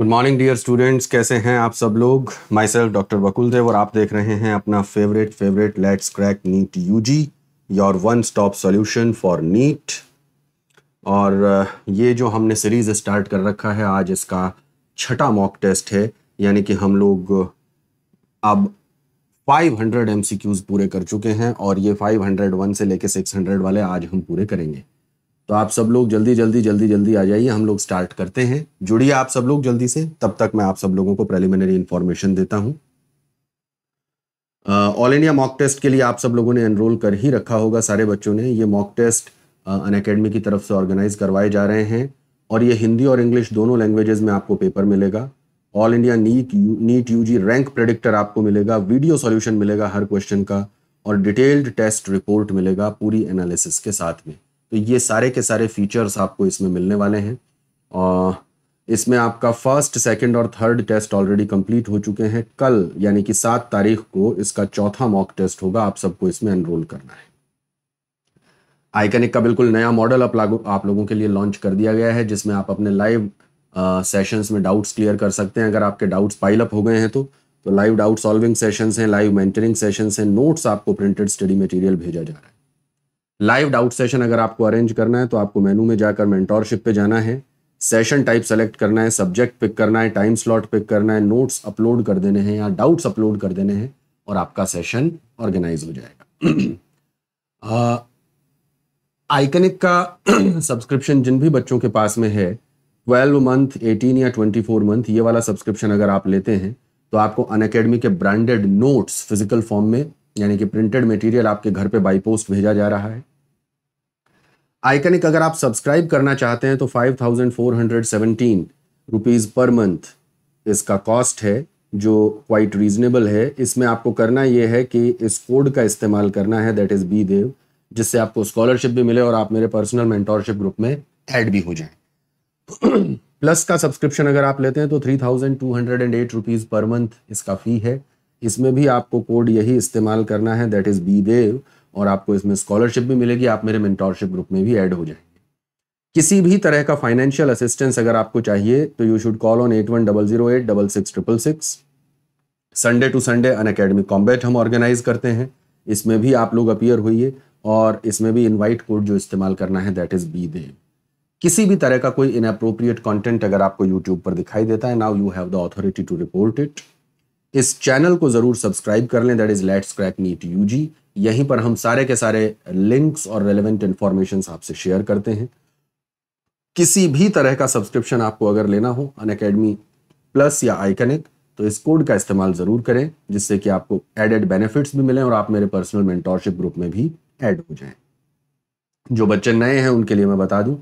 Good morning dear students कैसे हैं आप सब लोग माई सेल्फ डॉक्टर बकुल देव और आप देख रहे हैं अपना favourite favourite let's crack NEET U G your one stop solution for NEET और uh, ये जो हमने सीरीज़ स्टार्ट कर रखा है आज इसका छठा मॉक टेस्ट है यानी कि हम लोग अब 500 हंड्रेड पूरे कर चुके हैं और ये 501 से लेके 600 वाले आज हम पूरे करेंगे तो आप सब लोग जल्दी जल्दी जल्दी जल्दी आ जाइए हम लोग स्टार्ट करते हैं जुड़िए आप सब लोग जल्दी से तब तक मैं आप सब लोगों को प्रेलिमिनरी इन्फॉर्मेशन देता हूँ ऑल इंडिया मॉक टेस्ट के लिए आप सब लोगों ने एनरोल कर ही रखा होगा सारे बच्चों ने ये मॉक टेस्ट अन अकेडमी की तरफ से ऑर्गेनाइज करवाए जा रहे हैं और ये हिंदी और इंग्लिश दोनों लैंग्वेजेस में आपको पेपर मिलेगा all India NEET NEET JEE rank predictor आपको मिलेगा वीडियो सॉल्यूशन मिलेगा हर क्वेश्चन का और डिटेल्ड टेस्ट रिपोर्ट मिलेगा पूरी एनालिसिस के साथ में तो ये सारे के सारे फीचर्स आपको इसमें मिलने वाले हैं और इसमें आपका फर्स्ट सेकंड और थर्ड टेस्ट ऑलरेडी कंप्लीट हो चुके हैं कल यानी कि सात तारीख को इसका चौथा मॉक टेस्ट होगा आप सबको इसमें एनरोल करना है आइकनिक का बिल्कुल नया मॉडल आप लागू आप लोगों के लिए लॉन्च कर दिया गया है जिसमें आप अपने लाइव सेशंस में डाउट्स क्लियर कर सकते हैं अगर आपके डाउट्स पाइलअप हो गए हैं तो तो लाइव डाउट सॉल्विंग सेशंस हैं लाइव मेंटरिंग सेशंस हैं नोट्स आपको प्रिंटेड स्टडी मटेरियल भेजा जा रहा है लाइव डाउट सेशन अगर आपको अरेंज करना है तो आपको मेनू में जाकर मेंटोरशिप पे जाना है सेशन टाइप सेलेक्ट करना है सब्जेक्ट पिक करना है टाइम स्लॉट पिक करना है नोट्स अपलोड कर देने हैं या डाउट्स अपलोड कर देने हैं और आपका सेशन ऑर्गेनाइज हो जाएगा आइकनिक का सब्सक्रिप्शन जिन भी बच्चों के पास में है ट्वेल्व मंथ एटीन या ट्वेंटी फोर मंथ ये वाला सब्सक्रिप्शन अगर आप लेते हैं तो आपको अन के ब्रांडेड नोट्स फिजिकल फॉर्म में यानी कि प्रिंटेड मटेरियल आपके घर पे बाई पोस्ट भेजा जा रहा है आइकनिक अगर आप सब्सक्राइब करना चाहते हैं तो five thousand four hundred seventeen rupees per month इसका कॉस्ट है जो क्वाइट रीजनेबल है इसमें आपको करना ये है कि इस कोड का इस्तेमाल करना है दैट इज़ बी देव जिससे आपको स्कॉलरशिप भी मिले और आप मेरे पर्सनल मेंटोरशिप ग्रुप में ऐड भी हो जाएं प्लस का सब्सक्रिप्शन अगर आप लेते हैं तो three thousand two hundred and eight rupees per month इसका फ़ी है इसमें भी आपको कोड यही इस्तेमाल करना है दैट इज़ बी देव और आपको इसमें स्कॉलरशिप भी मिलेगी आप मेरे मेंटोरशिप ग्रुप में भी ऐड हो जाएंगे किसी भी तरह का फाइनेंशियल असिस्टेंस अगर आपको चाहिए तो you should call on eight one double zero eight double six triple six Sunday to Sunday an academic combat हम ऑर्गेनाइज करते हैं इसमें भी आप लोग अपियर होइए और इसमें भी इनवाइट कोड जो इस्तेमाल करना है दैट इज़ बी दे किसी भी तरह का कोई इनअप्रोप्रिएट कॉन्टेंट अगर आपको यूट्यूब पर दिखाई देता है now you have the authority to report it इस चैनल को जरूर सब्सक्राइब कर लें that is let's crack NEET जी यहीं पर हम सारे के सारे लिंक्स और रेलिवेंट इंफॉर्मेशन आपसे शेयर करते हैं किसी भी तरह का सब्सक्रिप्शन आपको अगर लेना हो अन प्लस या आइकनिक तो इस कोड का इस्तेमाल ज़रूर करें जिससे कि आपको एडेड बेनिफिट्स भी मिलें और आप मेरे पर्सनल मेंटोरशिप ग्रुप में भी ऐड हो जाएं जो बच्चे नए हैं उनके लिए मैं बता दूं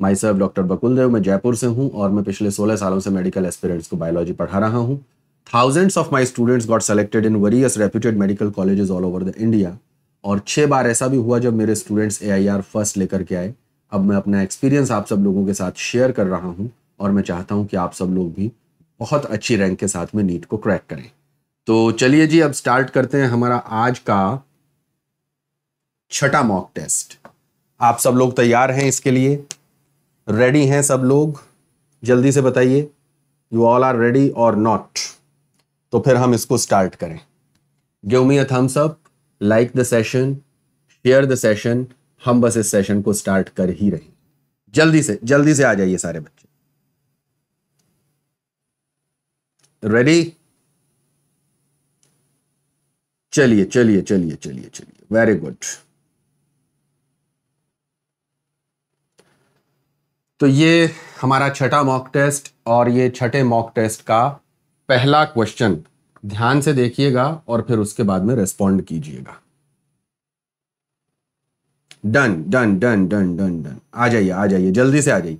माई सेल्फ डॉक्टर बकुल देव मैं जयपुर से हूं और मैं पिछले 16 सालों से मेडिकल एस्पिरेंट्स को बायोलॉजी पढ़ा रहा हूं thousands of my students got selected in various reputed medical colleges all over the India और छः बार ऐसा भी हुआ जब मेरे students A I R first लेकर के आए अब मैं अपना एक्सपीरियंस आप सब लोगों के साथ शेयर कर रहा हूँ और मैं चाहता हूँ कि आप सब लोग भी बहुत अच्छी रैंक के साथ में नीट को क्रैक करें तो चलिए जी अब स्टार्ट करते हैं हमारा आज का छठा मॉक टेस्ट आप सब लोग तैयार हैं इसके लिए रेडी हैं सब लोग जल्दी से बताइए you all are ready or not तो फिर हम इसको स्टार्ट करें give me a thumbs up like the session share the session हम बस इस सेशन को स्टार्ट कर ही रहे जल्दी से जल्दी से आ जाइए सारे बच्चे रेडी चलिए चलिए चलिए चलिए चलिए वेरी गुड तो ये हमारा छठा मॉक टेस्ट और ये छठे मॉक टेस्ट का पहला क्वेश्चन ध्यान से देखिएगा और फिर उसके बाद में रेस्पॉन्ड कीजिएगा done done done done done done आ जाइए आ जाइए जल्दी से आ जाइए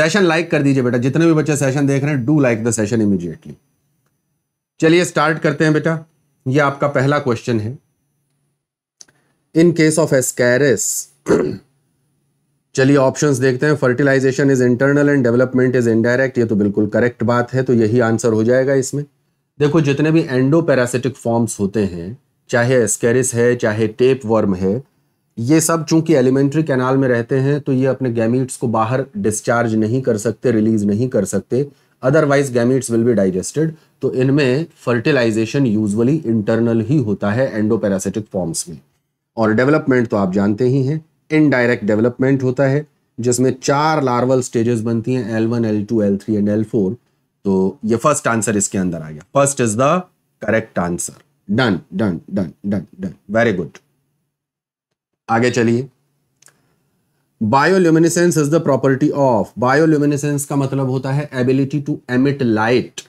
सेशन लाइक कर दीजिए बेटा जितने भी बच्चे सेशन देख रहे हैं do like the session immediately चलिए स्टार्ट करते हैं बेटा ये आपका पहला क्वेश्चन है इन केस ऑफ एस्कैरिस चलिए ऑप्शंस देखते हैं fertilisation is internal and development is indirect ये तो बिल्कुल करेक्ट बात है तो यही आंसर हो जाएगा इसमें देखो जितने भी एंडोपैरासिटिक फॉर्म्स होते हैं चाहे एस्केरिस है चाहे टेप वर्म है ये सब चूंकि एलिमेंट्री कैनाल में रहते हैं तो ये अपने गैमिट्स को बाहर डिस्चार्ज नहीं कर सकते रिलीज नहीं कर सकते otherwise gametes will be digested तो इनमें फर्टिलाइजेशन यूजली इंटरनल ही होता है एंडोपैरासिटिक फॉर्म्स में और डेवलपमेंट तो आप जानते ही हैं इनडायरेक्ट डेवलपमेंट होता है जिसमें चार लार्वल स्टेजेस बनती हैं L one L two L three and L four तो ये फर्स्ट आंसर इसके अंदर आ गया first is the correct answer done done done done done very good आगे चलिए bioluminescence is the property of bioluminescence का मतलब होता है एबिलिटी टू एमिट लाइट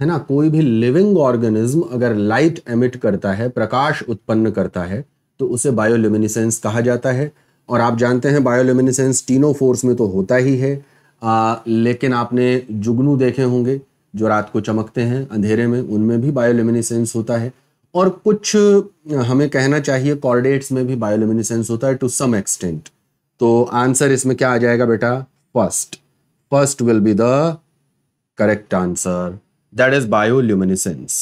है ना कोई भी लिविंग ऑर्गेनिज्म अगर लाइट एमिट करता है प्रकाश उत्पन्न करता है तो उसे बायोल्यूमिनिसेंस कहा जाता है और आप जानते हैं बायोल्यूमिनिसेंस तीनों फोर्स में तो होता ही है आ, लेकिन आपने जुगनू देखे होंगे जो रात को चमकते हैं अंधेरे में उनमें भी बायोल्यूमिनिसेंस होता है और कुछ हमें कहना चाहिए कॉर्डेट्स में भी बायोल्यूमिनिसेंस होता है टू सम एक्सटेंट तो आंसर इसमें क्या आ जाएगा बेटा first first will be the correct answer that is bioluminescence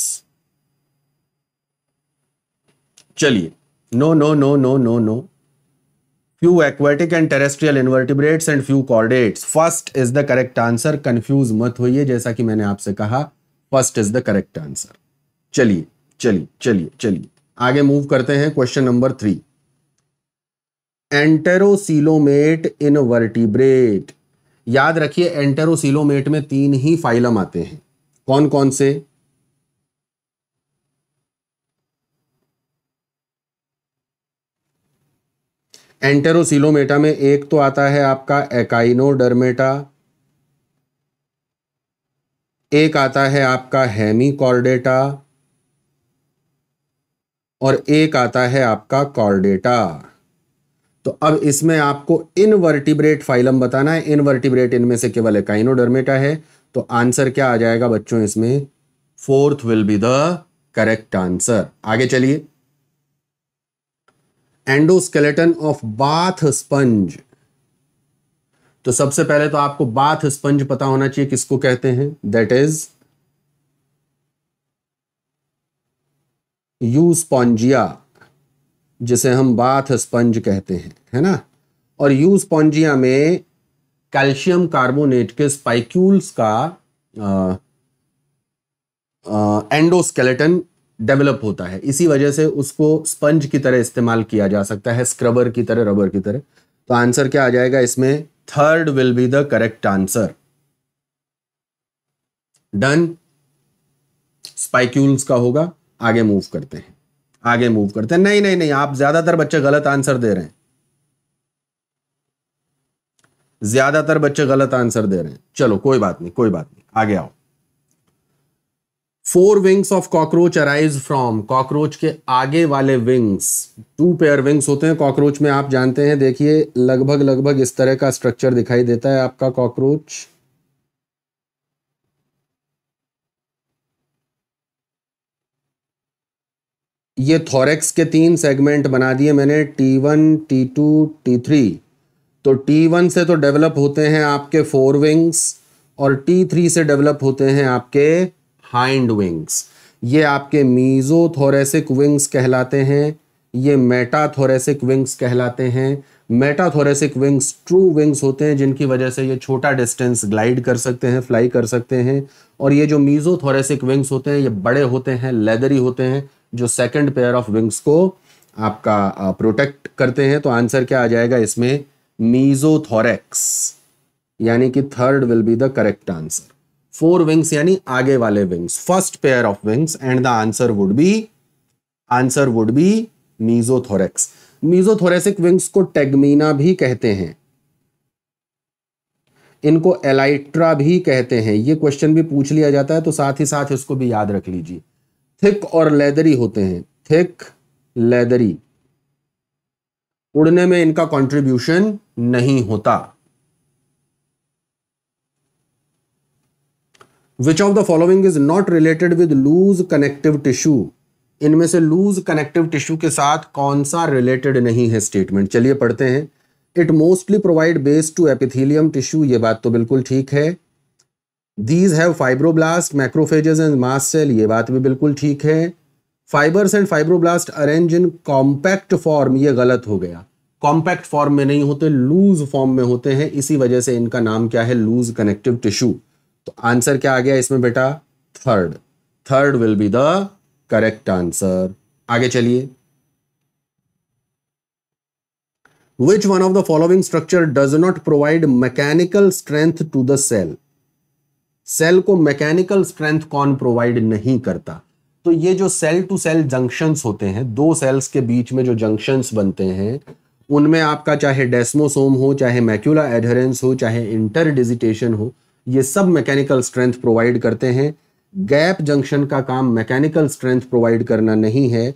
चलिए no no no no no no few aquatic and terrestrial invertebrates and few chordates. First is the correct answer Confuse मत होइए जैसा कि मैंने आपसे कहा first is the correct answer चलिए चलिए चलिए चलिए आगे मूव करते हैं question number three enterocoelomate invertebrate याद रखिए एंटेरोसीलोमेट में तीन ही फाइलम आते हैं कौन कौन से एंटेरोसिलोमेटा में एक तो आता है आपका एकाइनोडर्मेटा एक आता है आपका हेमिकॉर्डेटा और एक आता है आपका कॉर्डेटा तो अब इसमें आपको इनवर्टिब्रेट फाइलम बताना है इनवर्टिब्रेट इनमें से केवल एकाइनोडर्मेटा है तो आंसर क्या आ जाएगा बच्चों इसमें fourth will be the correct answer आगे चलिए एंडोस्केलेटन ऑफ बाथ स्पंज तो सबसे पहले तो आपको बाथ स्पंज पता होना चाहिए किसको कहते हैं दैट इज यू स्पॉन्जिया जिसे हम बाथ स्पंज कहते हैं है ना और यू स्पॉन्जिया में कैल्शियम कार्बोनेट के स्पाइक्यूल्स का एंडोस्केलेटन डेवलप होता है इसी वजह से उसको स्पंज की तरह इस्तेमाल किया जा सकता है स्क्रबर की तरह रबर की तरह तो आंसर क्या आ जाएगा इसमें third will be the correct answer done spicules का होगा आगे मूव करते हैं आगे मूव करते हैं नहीं नहीं नहीं आप ज्यादातर बच्चे गलत आंसर दे रहे हैं ज्यादातर बच्चे गलत आंसर दे रहे हैं चलो कोई बात नहीं कोई बात नहीं आगे आओ fore wings of cockroach arise from cockroach के आगे वाले विंग्स टू पेयर विंग्स होते हैं कॉकरोच में आप जानते हैं देखिए लगभग लगभग इस तरह का स्ट्रक्चर दिखाई देता है आपका कॉकरोच ये थॉरेक्स के तीन सेगमेंट बना दिए मैंने T one T two T three तो टी वन से तो डेवलप होते हैं आपके फोर विंग्स और टी थ्री से डेवलप होते हैं आपके हाइंड विंग्स ये आपके मीजोथोरेसिक विंग्स कहलाते हैं ये मेटाथोरेसिक विंग्स कहलाते हैं मेटाथोरेसिक विंग्स ट्रू विंग्स होते हैं जिनकी वजह से ये छोटा डिस्टेंस ग्लाइड कर सकते हैं फ्लाई कर सकते हैं और ये जो मीजोथोरेसिक विंग्स होते हैं ये बड़े होते हैं लेदरी होते हैं जो सेकेंड पेयर ऑफ विंग्स को आपका प्रोटेक्ट करते हैं तो आंसर क्या आ जाएगा इसमें थोरेक्स यानी कि third will be the correct answer fore wings यानी आगे वाले wings first pair of wings and the answer would be answer would be mesothorax mesothoracic wings को टेगमीना भी कहते हैं इनको एलाइट्रा भी कहते हैं ये क्वेश्चन भी पूछ लिया जाता है तो साथ ही साथ इसको भी याद रख लीजिए थिक और लेदरी होते हैं थिक लेदरी उड़ने में इनका कंट्रीब्यूशन नहीं होता which of the following is not related with loose connective tissue इनमें से लूज कनेक्टिव टिश्यू के साथ कौन सा रिलेटेड नहीं है स्टेटमेंट चलिए पढ़ते हैं it mostly provide base to epithelium tissue ये बात तो बिल्कुल ठीक है these have fibroblast macrophages and mast cell ये बात भी बिल्कुल ठीक है fibres and fibroblast arrange in compact form ये गलत हो गया कॉम्पैक्ट फॉर्म में नहीं होते लूज फॉर्म में होते हैं इसी वजह से इनका नाम क्या है लूज कनेक्टिव टिश्यू तो आंसर क्या आ गया इसमें बेटा third third will be the correct answer आगे चलिए which one of the following structure does not provide mechanical strength to the cell cell को मैकेनिकल स्ट्रेंथ कौन प्रोवाइड नहीं करता तो ये जो सेल टू सेल जंक्शंस होते हैं दो सेल्स के बीच में जो जंक्शंस बनते हैं उनमें आपका चाहे डेस्मोसोम हो चाहे मैक्यूला एडहरेंस हो चाहे इंटर डिजिटेशन हो ये सब मैकेनिकल स्ट्रेंथ प्रोवाइड करते हैं गैप जंक्शन का काम मैकेनिकल स्ट्रेंथ प्रोवाइड करना नहीं है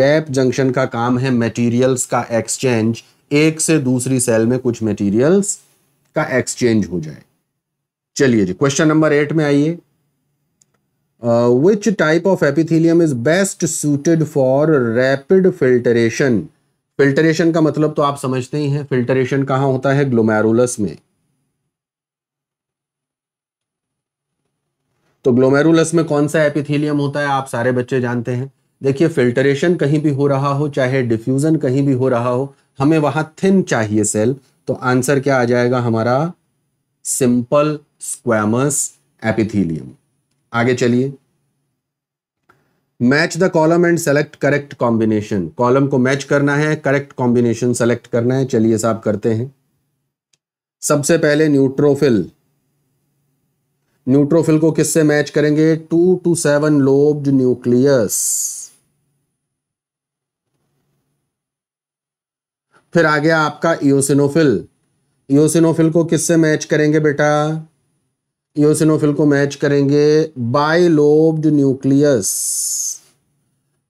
गैप जंक्शन का काम है मटेरियल्स का एक्सचेंज एक से दूसरी सेल में कुछ मटेरियल्स का एक्सचेंज हो जाए चलिए जी क्वेश्चन नंबर एट में आइए which type of epithelium is best suited for rapid filtration filtration का मतलब तो आप समझते ही हैं फिल्टरेशन कहाँ होता है ग्लोमेरुलस में तो ग्लोमेरुलस में कौन सा एपिथीलियम होता है आप सारे बच्चे जानते हैं देखिए फिल्टरेशन कहीं भी हो रहा हो चाहे डिफ्यूजन कहीं भी हो रहा हो हमें वहां थिन चाहिए सेल तो आंसर क्या आ जाएगा हमारा सिंपल स्क्वामस एपिथीलियम आगे चलिए match the column and select correct combination column को मैच करना है करेक्ट कॉम्बिनेशन सेलेक्ट करना है चलिए साहब करते हैं सबसे पहले न्यूट्रोफिल न्यूट्रोफिल को किससे मैच करेंगे to two seven lobed nucleus फिर आ गया आपका इोसिनोफिल इोसिनोफिल को किससे मैच करेंगे बेटा इोसिनोफिल को मैच करेंगे लोब्ड न्यूक्लियस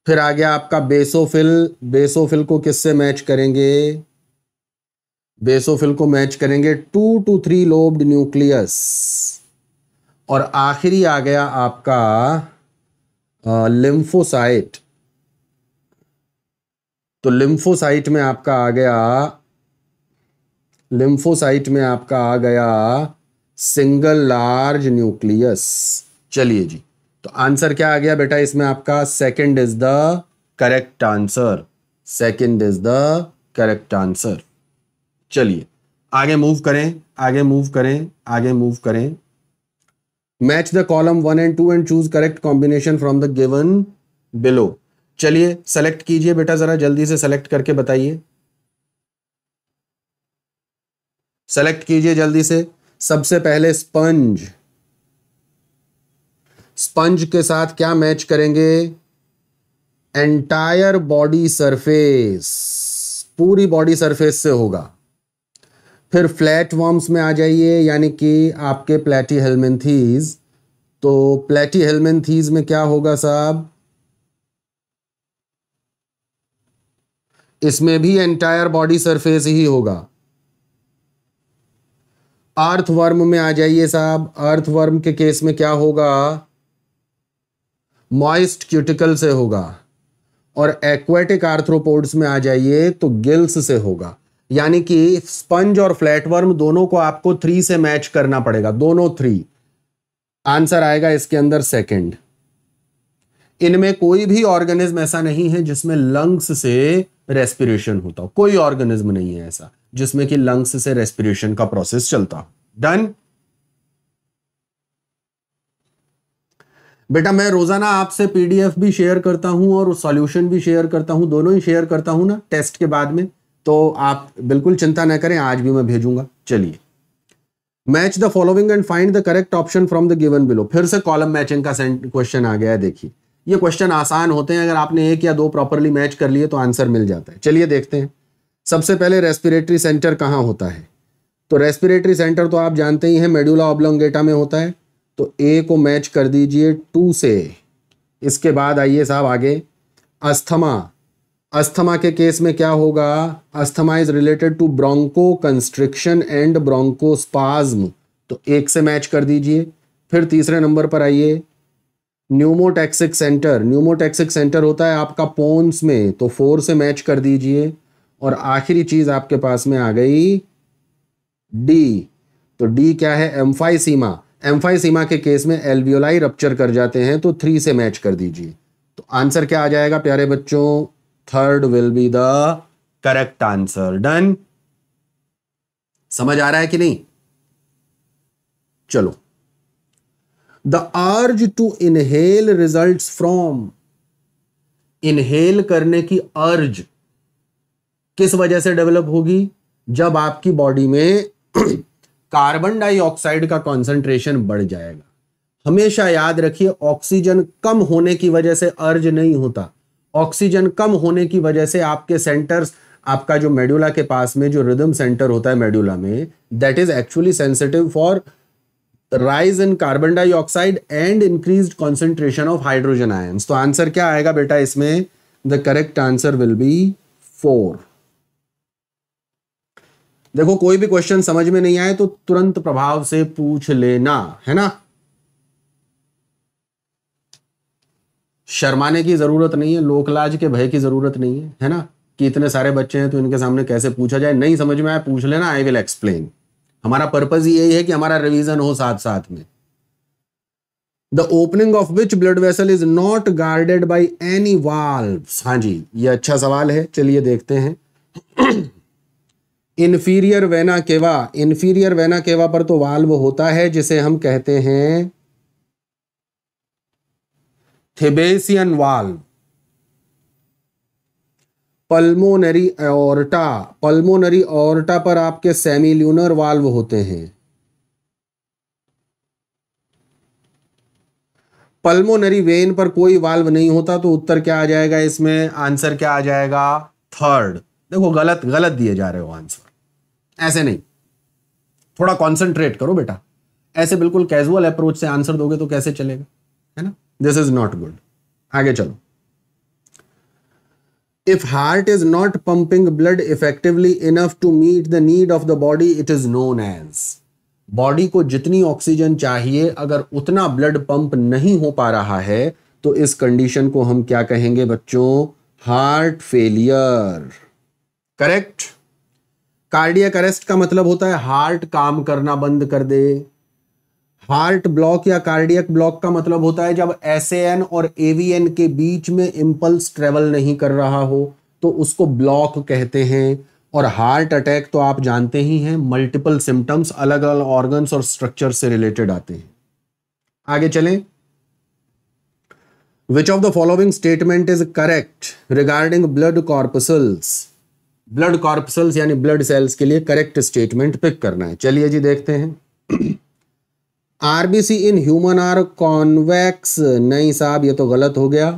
फिर आ गया आपका बेसोफिल बेसोफिल को किससे मैच करेंगे बेसोफिल को मैच करेंगे to two three lobed nucleus और आखिरी आ गया आपका लिम्फोसाइट तो लिम्फोसाइट में आपका आ गया लिम्फोसाइट में आपका आ गया सिंगल लार्ज न्यूक्लियस चलिए जी तो आंसर क्या आ गया बेटा इसमें आपका second is the correct answer second is the correct answer चलिए आगे मूव करें आगे मूव करें आगे मूव करें match the column one and two and choose correct combination from the given below चलिए सेलेक्ट कीजिए बेटा जरा जल्दी से सेलेक्ट करके बताइए सेलेक्ट कीजिए जल्दी से सबसे पहले स्पंज स्पंज के साथ क्या मैच करेंगे एंटायर बॉडी सरफेस पूरी बॉडी सरफेस से होगा फिर फ्लैट वर्म्स में आ जाइए यानी कि आपके प्लेटी हेलमेंथीज तो प्लेटी हेलमेंथीज में क्या होगा साहब इसमें भी एंटायर बॉडी सरफेस ही होगा अर्थवर्म में आ जाइए साहब अर्थवर्म के केस में क्या होगा मॉइस्ट क्यूटिकल से होगा और एक्वेटिक आर्थ्रोपोड्स में आ जाइए तो गिल्स से होगा यानी कि स्पंज और फ्लैटवर्म दोनों को आपको थ्री से मैच करना पड़ेगा दोनों थ्री आंसर आएगा इसके अंदर सेकंड इनमें कोई भी ऑर्गेनिज्म ऐसा नहीं है जिसमें लंग्स से रेस्पिरेशन होता हो कोई ऑर्गेनिज्म नहीं है ऐसा जिसमें कि लंग्स से रेस्पिरेशन का प्रोसेस चलता हो डन बेटा मैं रोजाना आपसे पीडीएफ भी शेयर करता हूं और सॉल्यूशन भी शेयर करता हूं दोनों ही शेयर करता हूं ना टेस्ट के बाद में तो आप बिल्कुल चिंता ना करें आज भी मैं भेजूंगा चलिए match the following and find the correct option from the given below फिर से कॉलम मैचिंग का क्वेश्चन आ गया है देखिए ये क्वेश्चन आसान होते हैं अगर आपने एक या दो प्रॉपरली मैच कर लिए तो आंसर मिल जाता है चलिए देखते हैं सबसे पहले रेस्पिरेटरी सेंटर कहाँ होता है तो रेस्पिरेटरी सेंटर तो आप जानते ही हैं मेडुला ऑब्लोंगेटा में होता है तो ए को मैच कर दीजिए टू से इसके बाद आइए साहब आगे अस्थमा अस्थमा के केस में क्या होगा asthma is related to bronchoconstriction and bronchospasm तो एक से मैच कर दीजिए फिर तीसरे नंबर पर आइए न्यूमोटैक्सिक सेंटर न्यूमोटैक्सिक सेंटर होता है आपका पोन्स में तो फोर से मैच कर दीजिए और आखिरी चीज आपके पास में आ गई डी तो डी क्या है एम्फाइसीमा एम्फाइसीमा के केस में एल्वियोलाई रप्चर कर जाते हैं तो थ्री से मैच कर दीजिए तो आंसर क्या आ जाएगा प्यारे बच्चों third will be the correct answer done समझ आ रहा है कि नहीं चलो the urge to inhale result from inhale करने की अर्ज किस वजह से डेवलप होगी जब आपकी बॉडी में कार्बन डाइऑक्साइड का कॉन्सेंट्रेशन बढ़ जाएगा हमेशा याद रखिए ऑक्सीजन कम होने की वजह से अर्ज नहीं होता ऑक्सीजन कम होने की वजह से आपके सेंटर्स आपका जो मेड्यूला के पास में जो रिदम सेंटर होता है मेड्यूला में that is actually sensitive for rise in carbon dioxide and increase concentration of hydrogen ions तो आंसर क्या आएगा बेटा इसमें the correct answer will be four देखो कोई भी क्वेश्चन समझ में नहीं आए तो तुरंत प्रभाव से पूछ लेना है ना शर्माने की ज़रूरत नहीं है लोकलाज के भय की ज़रूरत नहीं है है ना कि इतने सारे बच्चे हैं तो इनके सामने कैसे पूछा जाए नहीं समझ में आए पूछ लेना आई विल एक्सप्लेन हमारा पर्पज यही है कि हमारा रिवीजन हो साथ साथ में the opening of which blood vessel is not guarded by any valve हाँ जी ये अच्छा सवाल है चलिए देखते हैं inferior vena cava inferior vena cava पर तो वाल्व होता है जिसे हम कहते हैं thebesian valve pulmonary aorta pulmonary aorta पर आपके सेमिल्यूनर वाल्व होते हैं पल्मोनरी वेन पर कोई वाल्व नहीं होता तो उत्तर क्या आ जाएगा इसमें आंसर क्या आ जाएगा थर्ड देखो गलत गलत दिए जा रहे हो आंसर ऐसे नहीं थोड़ा कॉन्सेंट्रेट करो बेटा ऐसे बिल्कुल कैजुअल अप्रोच से आंसर दोगे तो कैसे चलेगा है ना दिस इज नॉट गुड आगे चलो if heart is not pumping blood effectively enough to meet the need of the body it is known as body को जितनी ऑक्सीजन चाहिए अगर उतना ब्लड पंप नहीं हो पा रहा है तो इस कंडीशन को हम क्या कहेंगे बच्चों heart failure correct cardiac arrest का मतलब होता है हार्ट काम करना बंद कर दे हार्ट ब्लॉक या कार्डियक ब्लॉक का मतलब होता है जब एस और एवीएन के बीच में इम्पल्स ट्रेवल नहीं कर रहा हो तो उसको ब्लॉक कहते हैं और हार्ट अटैक तो आप जानते ही हैं मल्टीपल सिम्टम्स अलग अलग ऑर्गन्स और स्ट्रक्चर से रिलेटेड आते हैं आगे चलें which of the following statement is correct regarding blood corpuscles blood corpuscles यानी ब्लड सेल्स के लिए करेक्ट स्टेटमेंट पिक करना है चलिए जी देखते हैं RBC in human are convex नहीं साहब ये तो गलत हो गया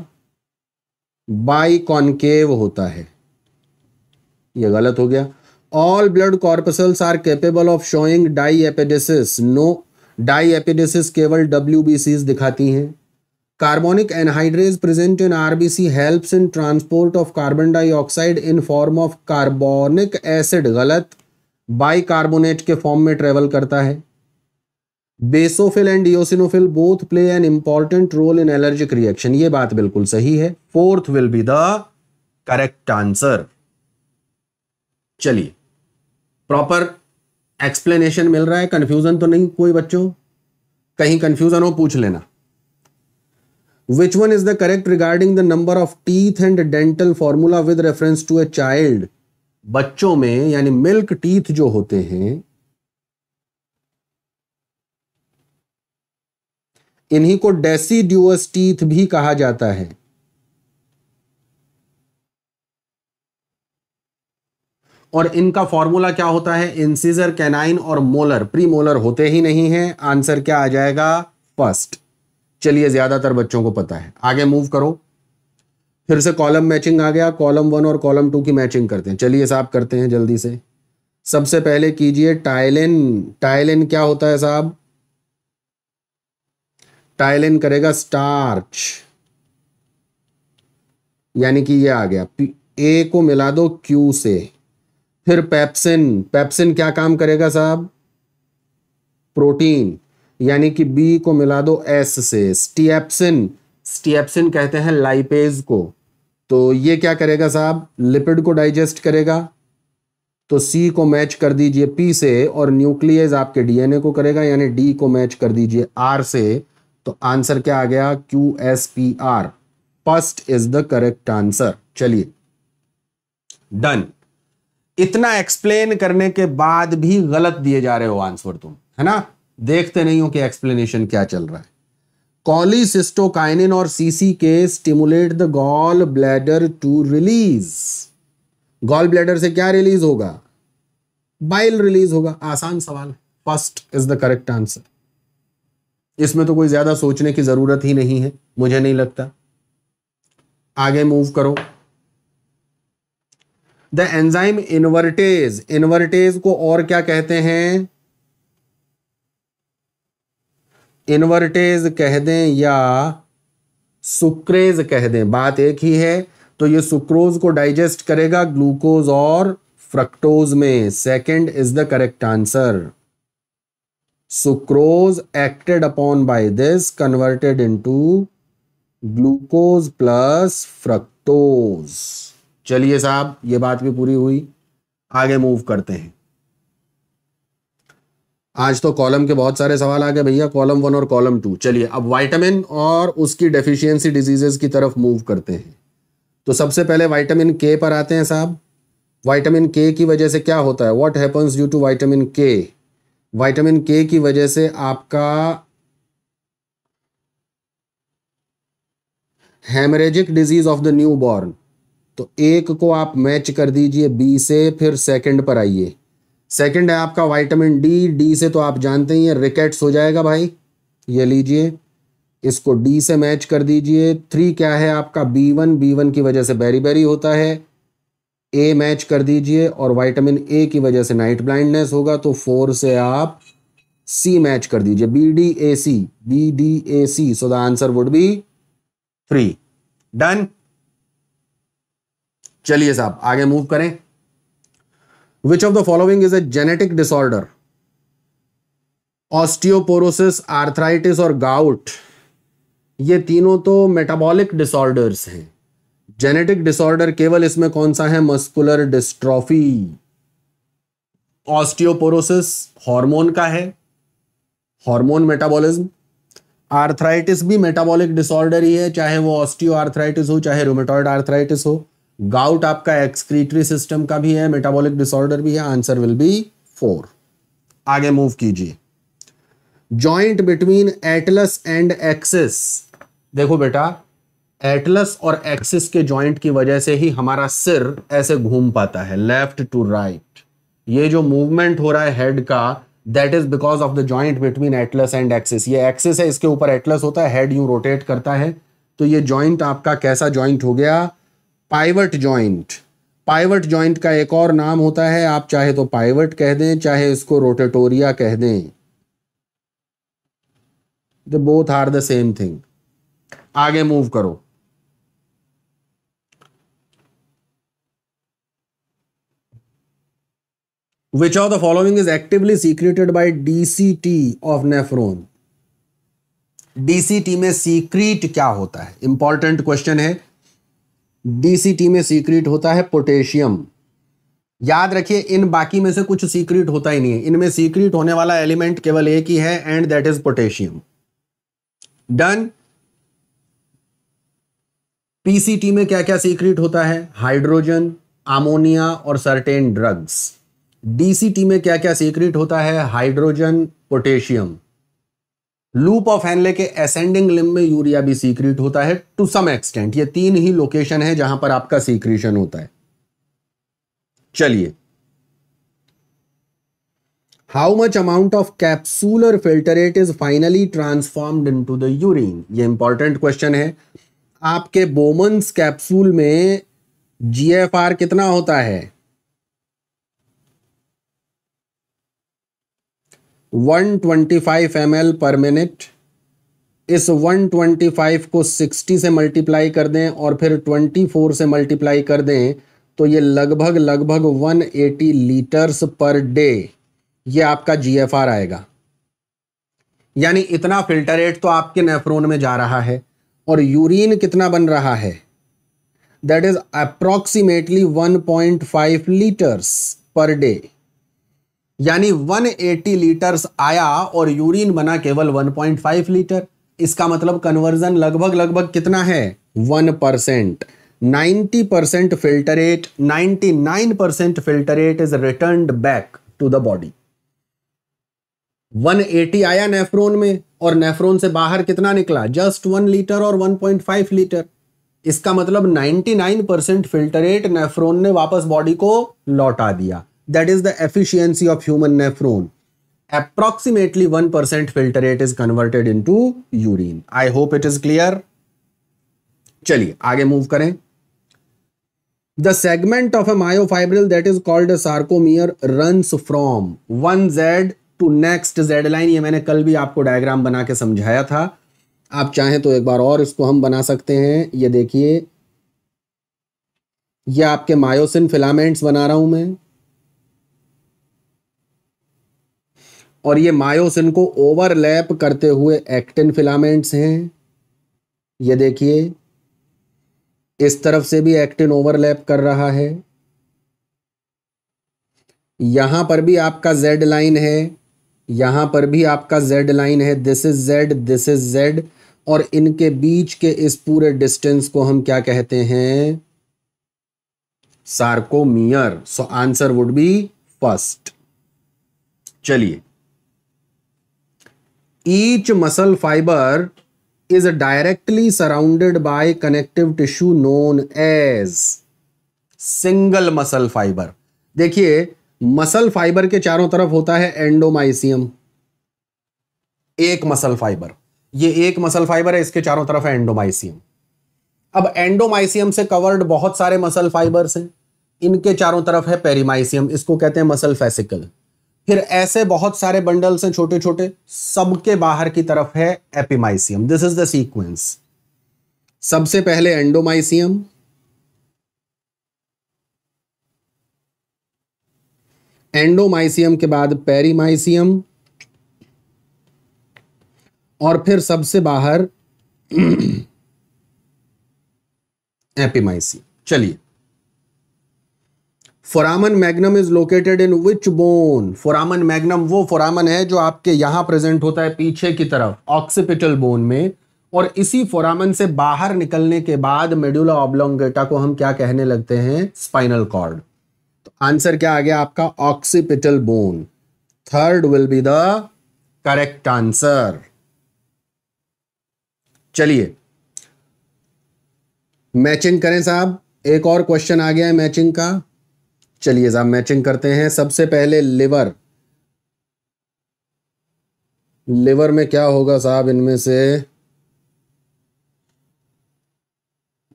बाई कॉन्केव होता है ये गलत हो गया all blood corpuscles are capable of showing diapedesis no diapedesis केवल डब्ल्यू दिखाती हैं carbonic anhydrase present in RBC helps in transport of carbon dioxide in form of carbonic acid गलत बाई कार्बोनेट के फॉर्म में travel करता है basophil and eosinophil both play an important role in allergic reaction ये बात बिल्कुल सही है fourth will be the correct answer चलिए प्रॉपर एक्सप्लेनेशन मिल रहा है कंफ्यूजन तो नहीं कोई बच्चों कहीं कंफ्यूजन हो पूछ लेना which one is the correct regarding the number of teeth and dental formula with reference to a child बच्चों में यानी मिल्क टीथ जो होते हैं इन्हीं को डेसीड्यूअस टीथ भी कहा जाता है और इनका फॉर्मूला क्या होता है इंसीजर कैनाइन और मोलर प्री मोलर होते ही नहीं है आंसर क्या आ जाएगा फर्स्ट चलिए ज्यादातर बच्चों को पता है आगे मूव करो फिर से कॉलम मैचिंग आ गया कॉलम वन और कॉलम टू की मैचिंग करते हैं चलिए साहब करते हैं जल्दी से सबसे पहले कीजिए टाइलिन टाइलिन क्या होता है साहब टाइलिन करेगा स्टार्च यानी कि ये आ गया ए को मिला दो क्यू से फिर पैप्सिन पेप्सिन क्या काम करेगा साहब प्रोटीन यानी कि बी को मिला दो एस से स्टिएप्सिन स्टिएप्सिन कहते हैं लाइपेज को तो ये क्या करेगा साहब लिपिड को डाइजेस्ट करेगा तो सी को मैच कर दीजिए पी से और न्यूक्लियस आपके डीएनए को करेगा यानी डी को मैच कर दीजिए आर से तो आंसर क्या आ गया Q S P R first is the correct answer चलिए डन इतना एक्सप्लेन करने के बाद भी गलत दिए जा रहे हो आंसर तुम है ना देखते नहीं हो कि एक्सप्लेनेशन क्या चल रहा है कॉलीसिस्टोकाइनिन और सीसी के stimulate the gall bladder to release gall bladder से क्या रिलीज होगा बाइल रिलीज होगा आसान सवाल first is the correct answer इसमें तो कोई ज़्यादा सोचने की ज़रूरत ही नहीं है मुझे नहीं लगता आगे मूव करो द एंजाइम इन्वर्टेज इन्वर्टेज को और क्या कहते हैं इन्वर्टेज कह दें या सुक्रेज कह दें बात एक ही है तो ये सुक्रोज को डाइजेस्ट करेगा ग्लूकोज और फ्रक्टोज में second is the correct answer sucrose acted upon by this converted into glucose plus fructose चलिए साहब ये बात भी पूरी हुई आगे मूव करते हैं आज तो कॉलम के बहुत सारे सवाल आ गए भैया कॉलम वन और कॉलम टू चलिए अब वाइटामिन और उसकी डेफिशिएंसी डिजीजेस की तरफ मूव करते हैं तो सबसे पहले वाइटामिन के पर आते हैं साहब वाइटामिन के की वजह से क्या होता है what happens due to vitamin K vitamin K की वजह से आपका haemorrhagic disease of the newborn तो एक को आप मैच कर दीजिए बी से फिर सेकंड पर आइए सेकंड है आपका वाइटामिन डी डी से तो आप जानते ही हैं रिकेट्स हो जाएगा भाई ये लीजिए इसको डी से मैच कर दीजिए थ्री क्या है आपका बी वन बी वन की वजह से बेरी बेरी होता है ए मैच कर दीजिए और वाइटामिन ए की वजह से नाइट ब्लाइंडनेस होगा तो फोर से आप सी मैच कर दीजिए B D A C B D A C so the answer would be three done चलिए साहब आगे मूव करें which of the following is a genetic disorder osteoporosis arthritis और गाउट ये तीनों तो मेटाबॉलिक डिसऑर्डर्स हैं जेनेटिक डिसऑर्डर केवल इसमें कौन सा है मस्कुलर डिस्ट्रॉफी ऑस्टियोपोरोसिस हार्मोन का है हार्मोन मेटाबॉलिज्म आर्थराइटिस भी मेटाबॉलिक डिसऑर्डर ही है चाहे वो ऑस्टियो आर्थराइटिस हो चाहे रोमेटॉइड आर्थराइटिस हो गाउट आपका एक्सक्रीटरी सिस्टम का भी है मेटाबॉलिक डिसऑर्डर भी है आंसर विल बी फोर आगे मूव कीजिए joint between atlas and axis देखो बेटा एटलस और एक्सिस के जॉइंट की वजह से ही हमारा सिर ऐसे घूम पाता है लेफ्ट टू राइट ये जो मूवमेंट हो रहा है हेड का that is because of the joint between atlas and axis ये एक्सिस है इसके ऊपर एटलस होता है हेड यू रोटेट करता है तो ये जॉइंट आपका कैसा जॉइंट हो गया पाइवट जॉइंट पाइवट जॉइंट का एक और नाम होता है आप चाहे तो पाइवट कह दें चाहे इसको रोटेटोरिया कह दें the both are the same thing आगे मूव करो Which of the following is actively secreted by DCT of nephron? DCT में सीक्रीट क्या होता है इंपॉर्टेंट क्वेश्चन है टी में सीक्रीट होता है पोटेशियम याद रखिए इन बाकी में से कुछ सीक्रेट होता ही नहीं है इनमें सीक्रेट होने वाला एलिमेंट केवल एक ही है and that is potassium done PCT में क्या क्या सीक्रेट होता है हाइड्रोजन अमोनिया और सर्टेन ड्रग्स डीसीटी में क्या क्या सीक्रेट होता है hydrogen potassium loop of Henle के असेंडिंग लिम में यूरिया भी सीक्रेट होता है टू सम एक्सटेंट ये तीन ही लोकेशन है जहां पर आपका सीक्रेशन होता है चलिए how much amount of capsular filtrate is finally transformed to the urine ये इंपॉर्टेंट क्वेश्चन है आपके बोमन्स कैप्सूल में जीएफआर कितना होता है 125 ml पर मिनट इस 125 को 60 से मल्टीप्लाई कर दें और फिर 24 से मल्टीप्लाई कर दें तो ये लगभग लगभग 180 लीटर्स पर डे ये आपका जीएफआर आएगा यानी इतना फिल्टरेट तो आपके नेफ्रोन में जा रहा है और यूरिन कितना बन रहा है that is approximately 1.5 litres per day यानी 180 लीटर आया और यूरिन बना केवल 1.5 लीटर इसका मतलब कन्वर्जन लगभग लगभग कितना है 1 percent ninety percent filtrate ninety nine percent filtrate is return back to the body 180 आया नेफ्रोन में और नेफ्रोन से बाहर कितना निकला जस्ट वन लीटर और 1.5 लीटर इसका मतलब 99 परसेंट फिल्टरेट नेफ्रोन ने वापस बॉडी को लौटा दिया that is the efficiency of human nephron. Approximately 1% filtrate is converted into urine. I hope it is clear. चलिए आगे मूव करें the segment of a myofibril that is called sarcomere run from one Z to next Z line ये मैंने कल भी आपको diagram बना के समझाया था आप चाहें तो एक बार और इसको हम बना सकते हैं ये देखिए ये आपके मायोसिन फिलामेंट्स बना रहा हूं मैं और ये मायोसिन को ओवरलैप करते हुए एक्टिन फिलामेंट्स हैं ये देखिए इस तरफ से भी एक्टिन ओवरलैप कर रहा है यहां पर भी आपका जेड लाइन है यहां पर भी आपका जेड लाइन है this is Z this is Z और इनके बीच के इस पूरे डिस्टेंस को हम क्या कहते हैं sarcomere so answer would be first चलिए each muscle fibre is directly surrounded by connective tissue known as single muscle fibre देखिए मसल फाइबर के चारों तरफ होता है एंडोमाइसियम एक मसल फाइबर ये एक मसल फाइबर है इसके चारों तरफ है एंडोमाइसियम अब एंडोमाइसियम से कवर्ड बहुत सारे मसल फाइबर्स हैं इनके चारों तरफ है पेरीमाइसियम इसको कहते हैं मसल फेसिकल फिर ऐसे बहुत सारे बंडल्स हैं छोटे छोटे सबके बाहर की तरफ है epimysium this is the sequence सबसे पहले एंडोमाइसियम एंडोमाइसियम के बाद पेरीमाइसियम और फिर सबसे बाहर एपिमाइसियम चलिए foramen magnum is located in which bone foramen magnum वो फोरामन है जो आपके यहां प्रेजेंट होता है पीछे की तरफ ऑक्सीपिटल बोन में और इसी फोरामन से बाहर निकलने के बाद मेड्यूला ऑब्लोंगेटा को हम क्या कहने लगते हैं स्पाइनल कॉर्ड तो आंसर क्या आ गया आपका occipital bone third will be the correct answer चलिए मैचिंग करें साहब एक और क्वेश्चन आ गया है मैचिंग का चलिए साहब मैचिंग करते हैं सबसे पहले लिवर लिवर में क्या होगा साहब इनमें से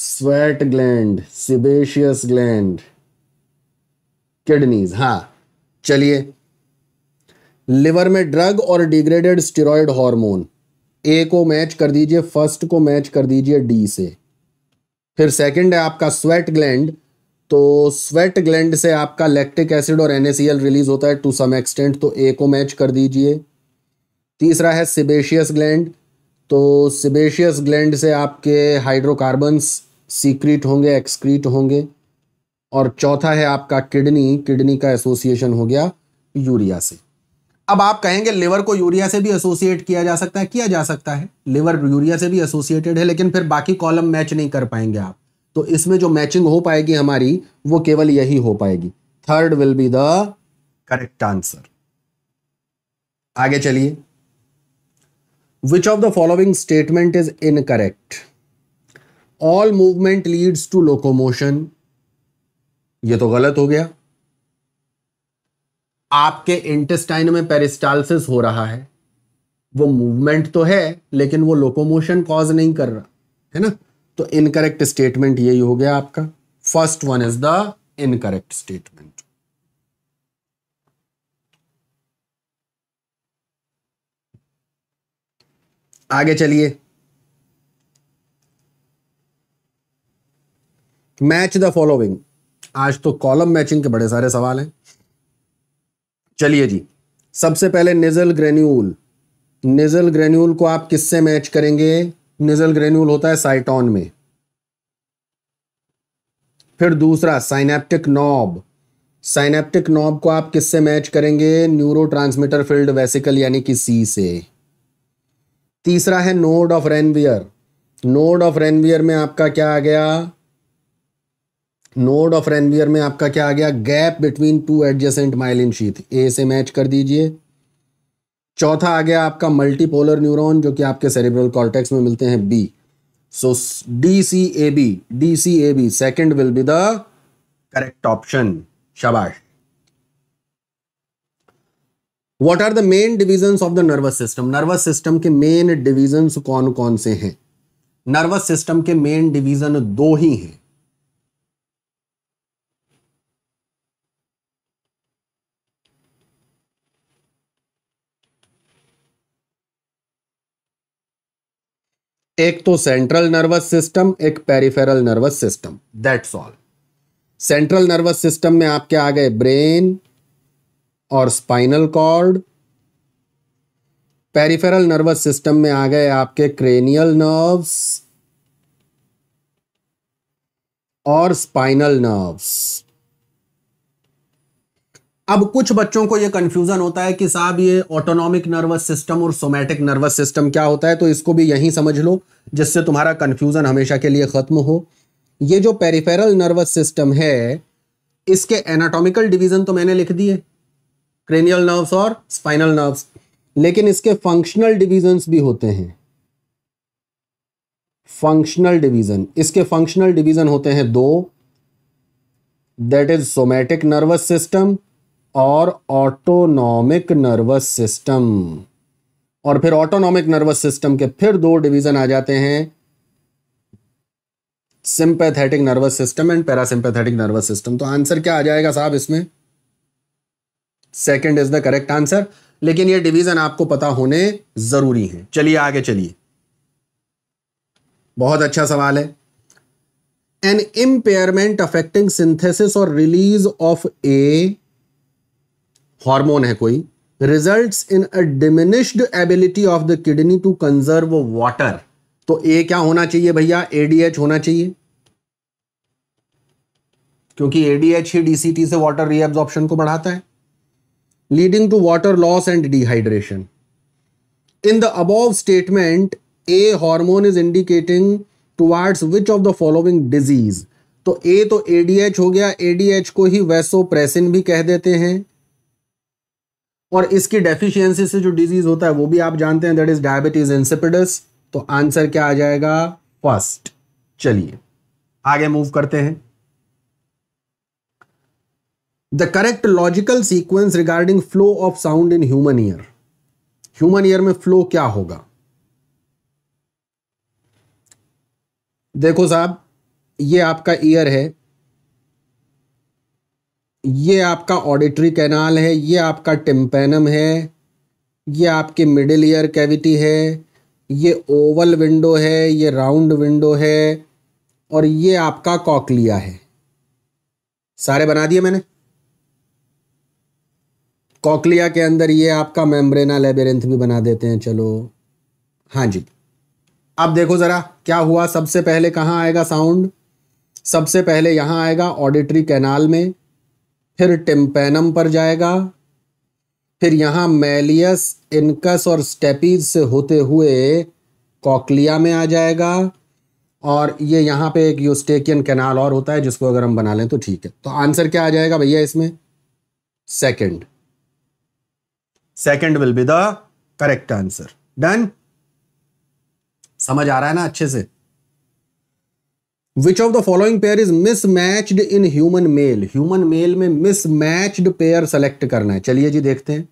sweat gland sebaceous gland kidneys हाँ चलिए लिवर में ड्रग और डिग्रेडेड स्टेरॉयड हार्मोन ए को मैच कर दीजिए फर्स्ट को मैच कर दीजिए डी से फिर सेकंड है आपका स्वेट ग्लैंड तो स्वेट ग्लैंड से आपका लैक्टिक एसिड और एनएसीएल रिलीज होता है टू सम एक्सटेंट तो ए को मैच कर दीजिए तीसरा है सिबेशियस ग्लैंड तो सिबेशियस ग्लैंड से आपके हाइड्रोकार्बन्स सीक्रीट होंगे एक्सक्रीट होंगे और चौथा है आपका किडनी किडनी का एसोसिएशन हो गया यूरिया से अब आप कहेंगे लिवर को यूरिया से भी एसोसिएट किया जा सकता है किया जा सकता है लिवर यूरिया से भी एसोसिएटेड है लेकिन फिर बाकी कॉलम मैच नहीं कर पाएंगे आप तो इसमें जो मैचिंग हो पाएगी हमारी वो केवल यही हो पाएगी third will be the correct answer आगे चलिए which of the following statement is incorrect all movement leads to locomotion ये तो गलत हो गया आपके इंटेस्टाइन में पेरिस्टालसिस हो रहा है वो मूवमेंट तो है लेकिन वो लोकोमोशन कॉज नहीं कर रहा है ना तो इनकरेक्ट स्टेटमेंट यही हो गया आपका first one is the incorrect statement आगे चलिए मैच द फॉलोइंग आज तो कॉलम मैचिंग के बड़े सारे सवाल हैं चलिए जी सबसे पहले निजल ग्रेन्यूल निजल ग्रेन्यूल को आप किससे मैच करेंगे नेजल ग्रेन्यूल होता है साइटॉन में फिर दूसरा साइनेप्टिक नॉब साइनेप्टिक नॉब को आप किससे मैच करेंगे न्यूरो ट्रांसमीटर फील्ड वेसिकल यानी कि सी से तीसरा है node of Ranvier node of Ranvier में आपका क्या आ गया नोड ऑफ रेनवियर में आपका क्या आ गया gap between two adjacent myelin sheath A से मैच कर दीजिए चौथा आ गया आपका मल्टीपोलर न्यूरॉन जो कि आपके सेरिब्रल कॉर्टेक्स में मिलते हैं B so D C A B D C A B second will be the correct option शाबाश what are the main division of the nervous system nervous system के main division कौन कौन से हैं nervous system के main division दो ही हैं एक तो सेंट्रल नर्वस सिस्टम एक peripheral nervous system that's all central nervous system में आपके आ गए ब्रेन और spinal cord peripheral nervous system में आ गए आपके क्रेनियल नर्व्स और स्पाइनल नर्व्स अब कुछ बच्चों को ये कंफ्यूजन होता है कि साहब ये ऑटोनॉमिक नर्वस सिस्टम और सोमैटिक नर्वस सिस्टम क्या होता है तो इसको भी यहीं समझ लो जिससे तुम्हारा कंफ्यूजन हमेशा के लिए ख़त्म हो ये जो पेरिफेरल नर्वस सिस्टम है इसके एनाटॉमिकल डिवीज़न तो मैंने लिख दिए क्रेनियल नर्व्स और स्पाइनल नर्व्स लेकिन इसके फंक्शनल डिवीजन भी होते हैं फंक्शनल डिवीज़न इसके फंक्शनल डिवीज़न होते हैं दो that is somatic nervous system और ऑटोनॉमिक नर्वस सिस्टम और फिर ऑटोनॉमिक नर्वस सिस्टम के फिर दो डिवीजन आ जाते हैं sympathetic nervous system and parasympathetic nervous system तो आंसर क्या आ जाएगा साहब इसमें second is the correct answer लेकिन ये डिवीजन आपको पता होने जरूरी है चलिए आगे चलिए बहुत अच्छा सवाल है एन इम्पेयरमेंट अफेक्टिंग सिंथेसिस और रिलीज ऑफ ए हार्मोन है कोई results in a diminished ability of the kidney to conserve water तो ए क्या होना चाहिए भैया एडीएच होना चाहिए क्योंकि एडीएच ही डीसीटी से वाटर रीएब्जॉर्प्शन को बढ़ाता है leading to water loss and dehydration in the above statement A hormone is indicating towards which of the following disease तो ए तो एडीएच हो गया एडीएच को ही वैसोप्रेसिन भी कह देते हैं और इसकी डेफिशिएंसी से जो डिजीज होता है वो भी आप जानते हैं दैट इज डायबिटीज इंसिपिडस तो आंसर क्या आ जाएगा फर्स्ट चलिए आगे मूव करते हैं the correct logical sequence regarding flow of sound in human ear human ear में फ्लो क्या होगा देखो साहब ये आपका ईयर है ये आपका ऑडिटरी कैनाल है ये आपका टिम्पेनम है ये आपकी मिडिल ईयर कैविटी है ये ओवल विंडो है ये राउंड विंडो है और ये आपका कॉकलिया है सारे बना दिए मैंने कॉकलिया के अंदर ये आपका मेम्ब्रेना लेबेरेंथ भी बना देते हैं चलो हाँ जी अब देखो ज़रा क्या हुआ सबसे पहले कहाँ आएगा साउंड सबसे पहले यहाँ आएगा ऑडिटरी कैनाल में फिर टिम्पेनम पर जाएगा फिर यहाँ मेलियस इनकस और स्टेपीज से होते हुए कॉकलिया में आ जाएगा और ये यहाँ पे एक यूस्टेकियन कैनाल और होता है जिसको अगर हम बना लें तो ठीक है तो आंसर क्या आ जाएगा भैया इसमें second second will be the correct answer done समझ आ रहा है ना अच्छे से which of the following pair is mismatched in human male human male में मिसमैच्ड पेयर सेलेक्ट करना है चलिए जी देखते हैं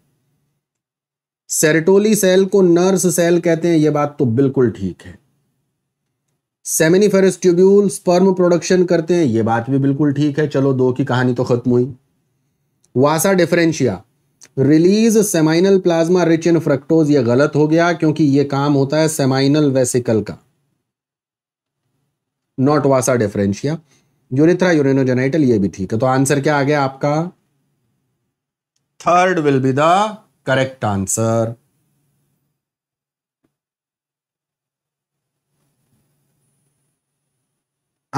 सेरेटोली सेल को नर्स सेल कहते हैं यह बात तो बिल्कुल ठीक है सेमिनिफेरस ट्यूब्यूल स्पर्म प्रोडक्शन करते हैं यह बात भी बिल्कुल ठीक है चलो दो की कहानी तो खत्म हुई vasa differentia release seminal plasma rich in fructose यह गलत हो गया क्योंकि यह काम होता है सेमाइनल वेसिकल का not vasa differentia urethra urinogenital ये भी ठीक है तो आंसर क्या आ गया आपका third will be the correct answer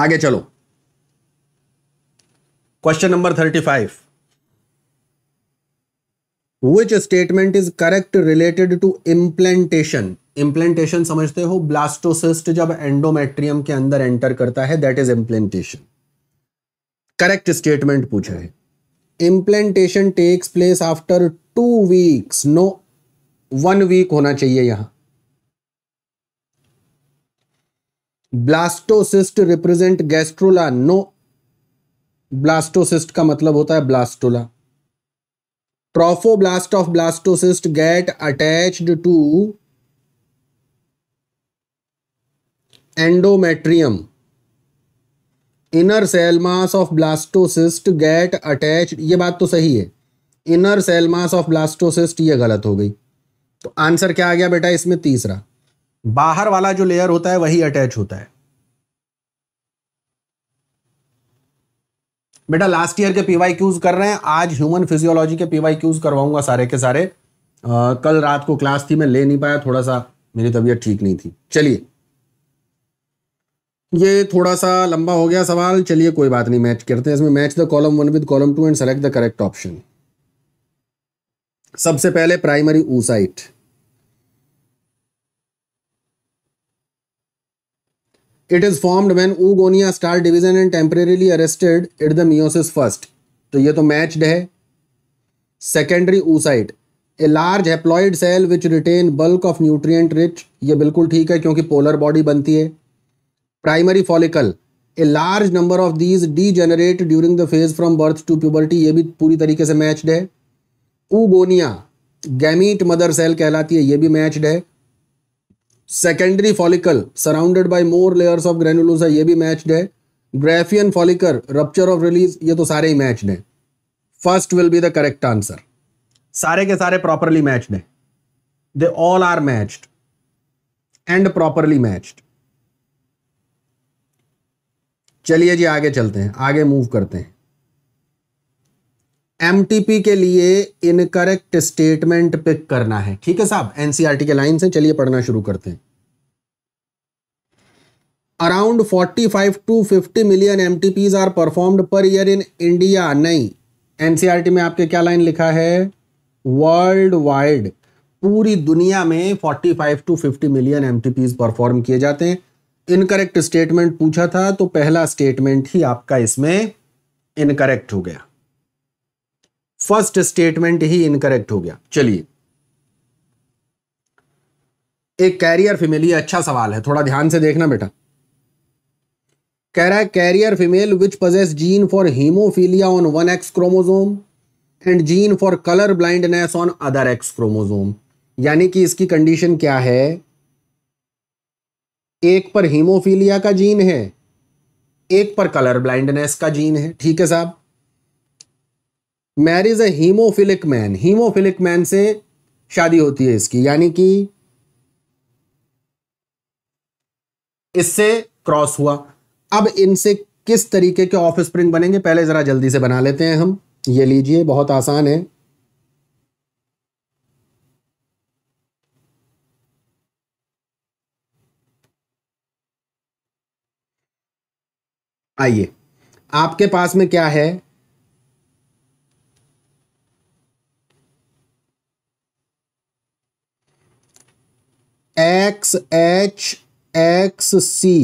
आगे चलो question number thirty five which statement is correct related to implantation implantation समझते हो ब्लास्टोसिस्ट जब एंडोमेट्रियम के अंदर एंटर करता है that is implantation correct statement पूछा है implantation takes place after two weeks no one week होना चाहिए यहां blastocyst represent gastrula no blastocyst का मतलब होता है blastula trophoblast of blastocyst get attached to endometrium inner cell mass of blastocyst get attach ये बात तो सही है inner cell mass of blastocyst ये गलत हो गई तो आंसर क्या आ गया बेटा इसमें तीसरा बाहर वाला जो लेयर होता है वही अटैच होता है बेटा लास्ट ईयर के पीवाई क्यूज कर रहे हैं आज ह्यूमन फिजियोलॉजी के पीवाई क्यूज करवाऊंगा सारे के सारे आ, कल रात को क्लास थी मैं ले नहीं पाया थोड़ा सा मेरी तबीयत ठीक नहीं थी चलिए ये थोड़ा सा लंबा हो गया सवाल चलिए कोई बात नहीं मैच करते हैं इसमें match the column one with column two and select the correct option सबसे पहले primary oocyte it is formed when oogonia start division and temporarily arrested it the meiosis first तो ये तो मैच्ड है secondary oocyte a large haploid cell which retain bulk of nutrient rich ये बिल्कुल ठीक है क्योंकि पोलर बॉडी बनती है primary follicle a large number of these degenerate during the phase from birth to puberty ये भी पूरी तरीके से मैचड है ऊगोनिया गैमीट मदर सेल कहलाती है ये भी मैचड है secondary follicle surrounded by more layers of granulosa ये भी मैचड है Graafian follicle rupture of release ये तो सारे ही मैचड है first will be the correct answer सारे के सारे प्रॉपरली मैचड है they all are matched and properly matched चलिए जी आगे चलते हैं आगे मूव करते हैं एम के लिए इनकरेक्ट स्टेटमेंट पिक करना है ठीक है साहब एनसीआरटी e के लाइन से चलिए पढ़ना शुरू करते हैं around 45 to fifty million M are performed per year in India नहीं एनसीआरटी e में आपके क्या लाइन लिखा है वर्ल्ड वाइड पूरी दुनिया में 45 to fifty million M perform किए जाते हैं इनकरेक्ट स्टेटमेंट पूछा था तो पहला स्टेटमेंट ही आपका इसमें इनकरेक्ट हो गया फर्स्ट स्टेटमेंट ही इनकरेक्ट हो गया चलिए एक कैरियर फीमेल ये अच्छा सवाल है थोड़ा ध्यान से देखना बेटा कह रहा है carrier female which possess gene for haemophilia on one X chromosome and gene for colour blindness on other X chromosome यानी कि इसकी कंडीशन क्या है एक पर हीमोफीलिया का जीन है एक पर कलर ब्लाइंडनेस का जीन है ठीक है साहब marriage a haemophilic man haemophilic man से शादी होती है इसकी यानी कि इससे क्रॉस हुआ अब इनसे किस तरीके के ऑफ स्प्रिंग बनेंगे पहले ज़रा जल्दी से बना लेते हैं हम ये लीजिए बहुत आसान है आइए आपके पास में क्या है एक्स एच एक्स सी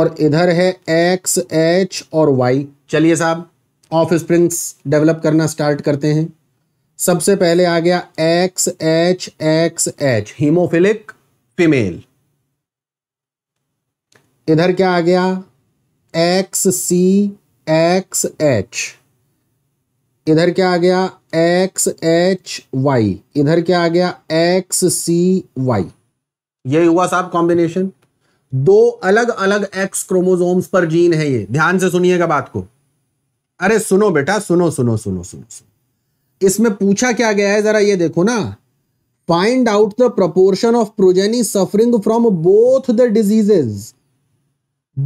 और इधर है एक्स एच और वाई चलिए साहब ऑफ स्प्रिंग्स डेवलप करना स्टार्ट करते हैं सबसे पहले आ गया X H X H haemophilic female इधर क्या आ गया एक्स सी एक्स एच इधर क्या आ गया एक्स एच वाई इधर क्या आ गया एक्स सी वाई यही हुआ साहब कॉम्बिनेशन दो अलग अलग एक्स क्रोमोसोम्स पर जीन है ये ध्यान से सुनिएगा बात को अरे सुनो बेटा सुनो सुनो सुनो सुनो सुनो इसमें पूछा क्या गया है जरा ये देखो ना find out the proportion of progeny suffering from both the diseases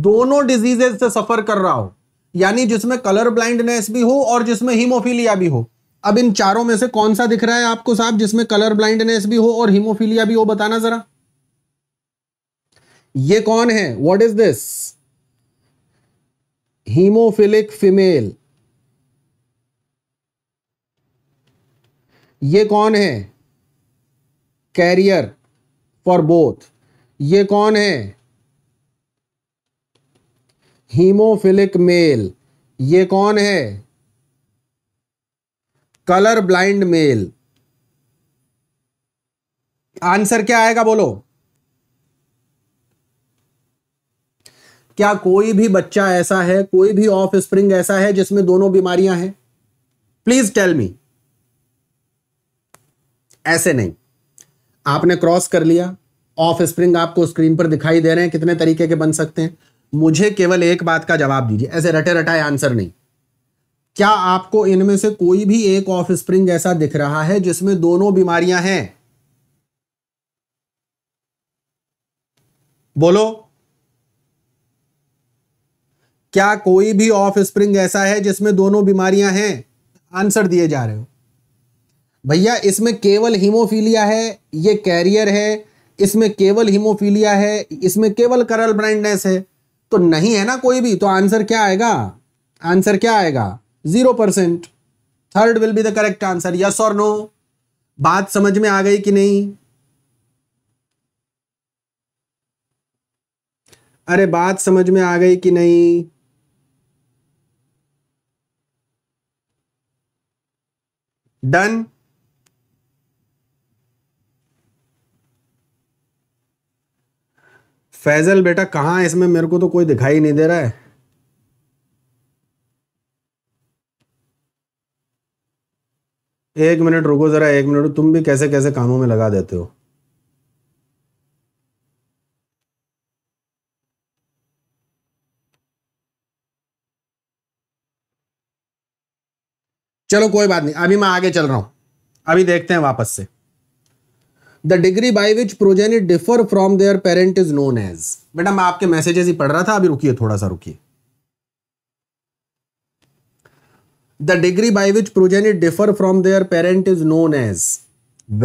दोनों डिजीजेज से सफर कर रहा हो यानी जिसमें कलर ब्लाइंडनेस भी हो और जिसमें हीमोफीलिया भी हो अब इन चारों में से कौन सा दिख रहा है आपको साहब जिसमें कलर ब्लाइंडनेस भी हो और हीमोफीलिया भी हो बताना जरा ये कौन है what is this haemophilic female ये कौन है कैरियर फॉर बोथ ये कौन है हीमोफिलिक मेल ये कौन है कलर ब्लाइंड मेल आंसर क्या आएगा बोलो क्या कोई भी बच्चा ऐसा है कोई भी ऑफ स्प्रिंग ऐसा है जिसमें दोनों बीमारियां हैं प्लीज टेल मी ऐसे नहीं आपने क्रॉस कर लिया ऑफ स्प्रिंग आपको स्क्रीन पर दिखाई दे रहे हैं कितने तरीके के बन सकते हैं मुझे केवल एक बात का जवाब दीजिए ऐसे रटे रटाए आंसर नहीं क्या आपको इनमें से कोई भी एक ऑफ स्प्रिंग ऐसा दिख रहा है जिसमें दोनों बीमारियां हैं बोलो क्या कोई भी ऑफ स्प्रिंग ऐसा है जिसमें दोनों बीमारियां हैं आंसर दिए जा रहे हो भैया इसमें केवल हीमोफीलिया है ये कैरियर है इसमें केवल हीमोफीलिया है इसमें केवल करल ब्राइंडनेस है तो नहीं है ना कोई भी तो आंसर क्या आएगा आंसर क्या आएगा zero percent third will be the correct answer yes और नो बात समझ में आ गई कि नहीं अरे बात समझ में आ गई कि नहीं डन फैजल बेटा कहाँ है इसमें मेरे को तो कोई दिखाई नहीं दे रहा है एक मिनट रुको ज़रा एक मिनट तुम भी कैसे कैसे कामों में लगा देते हो चलो कोई बात नहीं अभी मैं आगे चल रहा हूं अभी देखते हैं वापस से the degree by which progeny differ from their parent is known as बेटा मैं आपके मैसेजेस ही पढ़ रहा था अभी रुकिए थोड़ा सा रुकिए the degree by which progeny differ from their parent is known as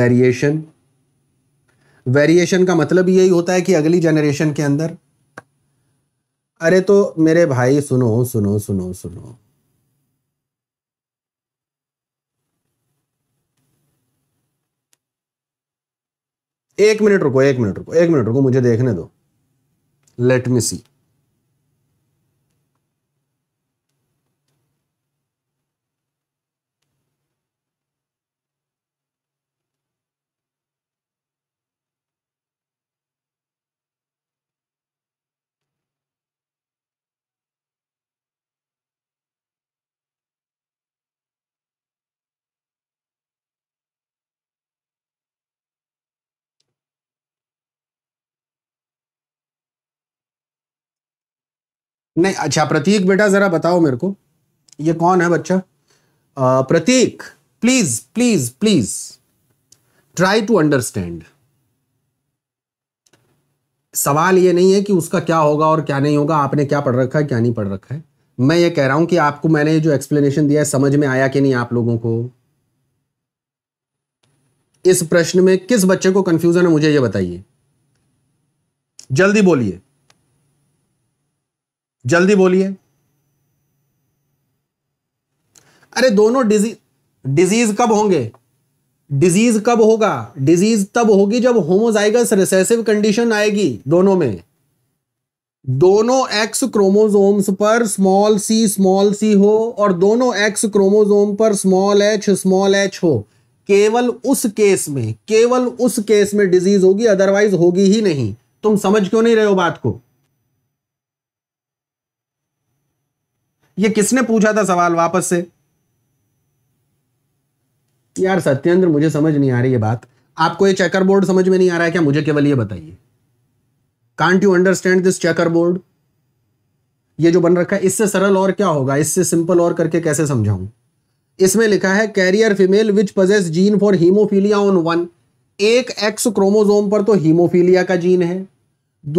variation variation का मतलब यही होता है कि अगली जनरेशन के अंदर अरे तो मेरे भाई सुनो सुनो सुनो सुनो एक मिनट रुको एक मिनट रुको एक मिनट रुको मुझे देखने दो लेट मी सी नहीं अच्छा प्रतीक बेटा ज़रा बताओ मेरे को ये कौन है बच्चा Pratik please please please try to understand सवाल ये नहीं है कि उसका क्या होगा और क्या नहीं होगा आपने क्या पढ़ रखा है क्या नहीं पढ़ रखा है मैं ये कह रहा हूं कि आपको मैंने जो एक्सप्लेनेशन दिया है समझ में आया कि नहीं आप लोगों को इस प्रश्न में किस बच्चे को कंफ्यूजन है मुझे ये बताइए जल्दी बोलिए जल्दी बोलिए अरे दोनों डिजीज डिजीज कब होंगे डिजीज कब होगा डिजीज तब होगी जब होमोजाइगस रिसेसिव कंडीशन आएगी दोनों में दोनों एक्स क्रोमोजोम्स पर स्मॉल सी स्मॉल सी हो और दोनों एक्स क्रोमोजोम पर स्मॉल एच स्मॉल एच हो केवल उस केस में केवल उस केस में डिजीज होगी अदरवाइज होगी ही नहीं तुम समझ क्यों नहीं रहे हो बात को ये किसने पूछा था सवाल वापस से यार सत्येंद्र मुझे समझ नहीं आ रही ये बात आपको ये चेकर बोर्ड समझ में नहीं आ रहा है क्या मुझे केवल ये बताइए can't you understand this checker board ये जो बन रखा है इससे सरल और क्या होगा इससे सिंपल और करके कैसे समझाऊं इसमें लिखा है carrier female which possess gene for haemophilia on one एक एक्स क्रोमोजोम पर तो हीमोफीलिया का जीन है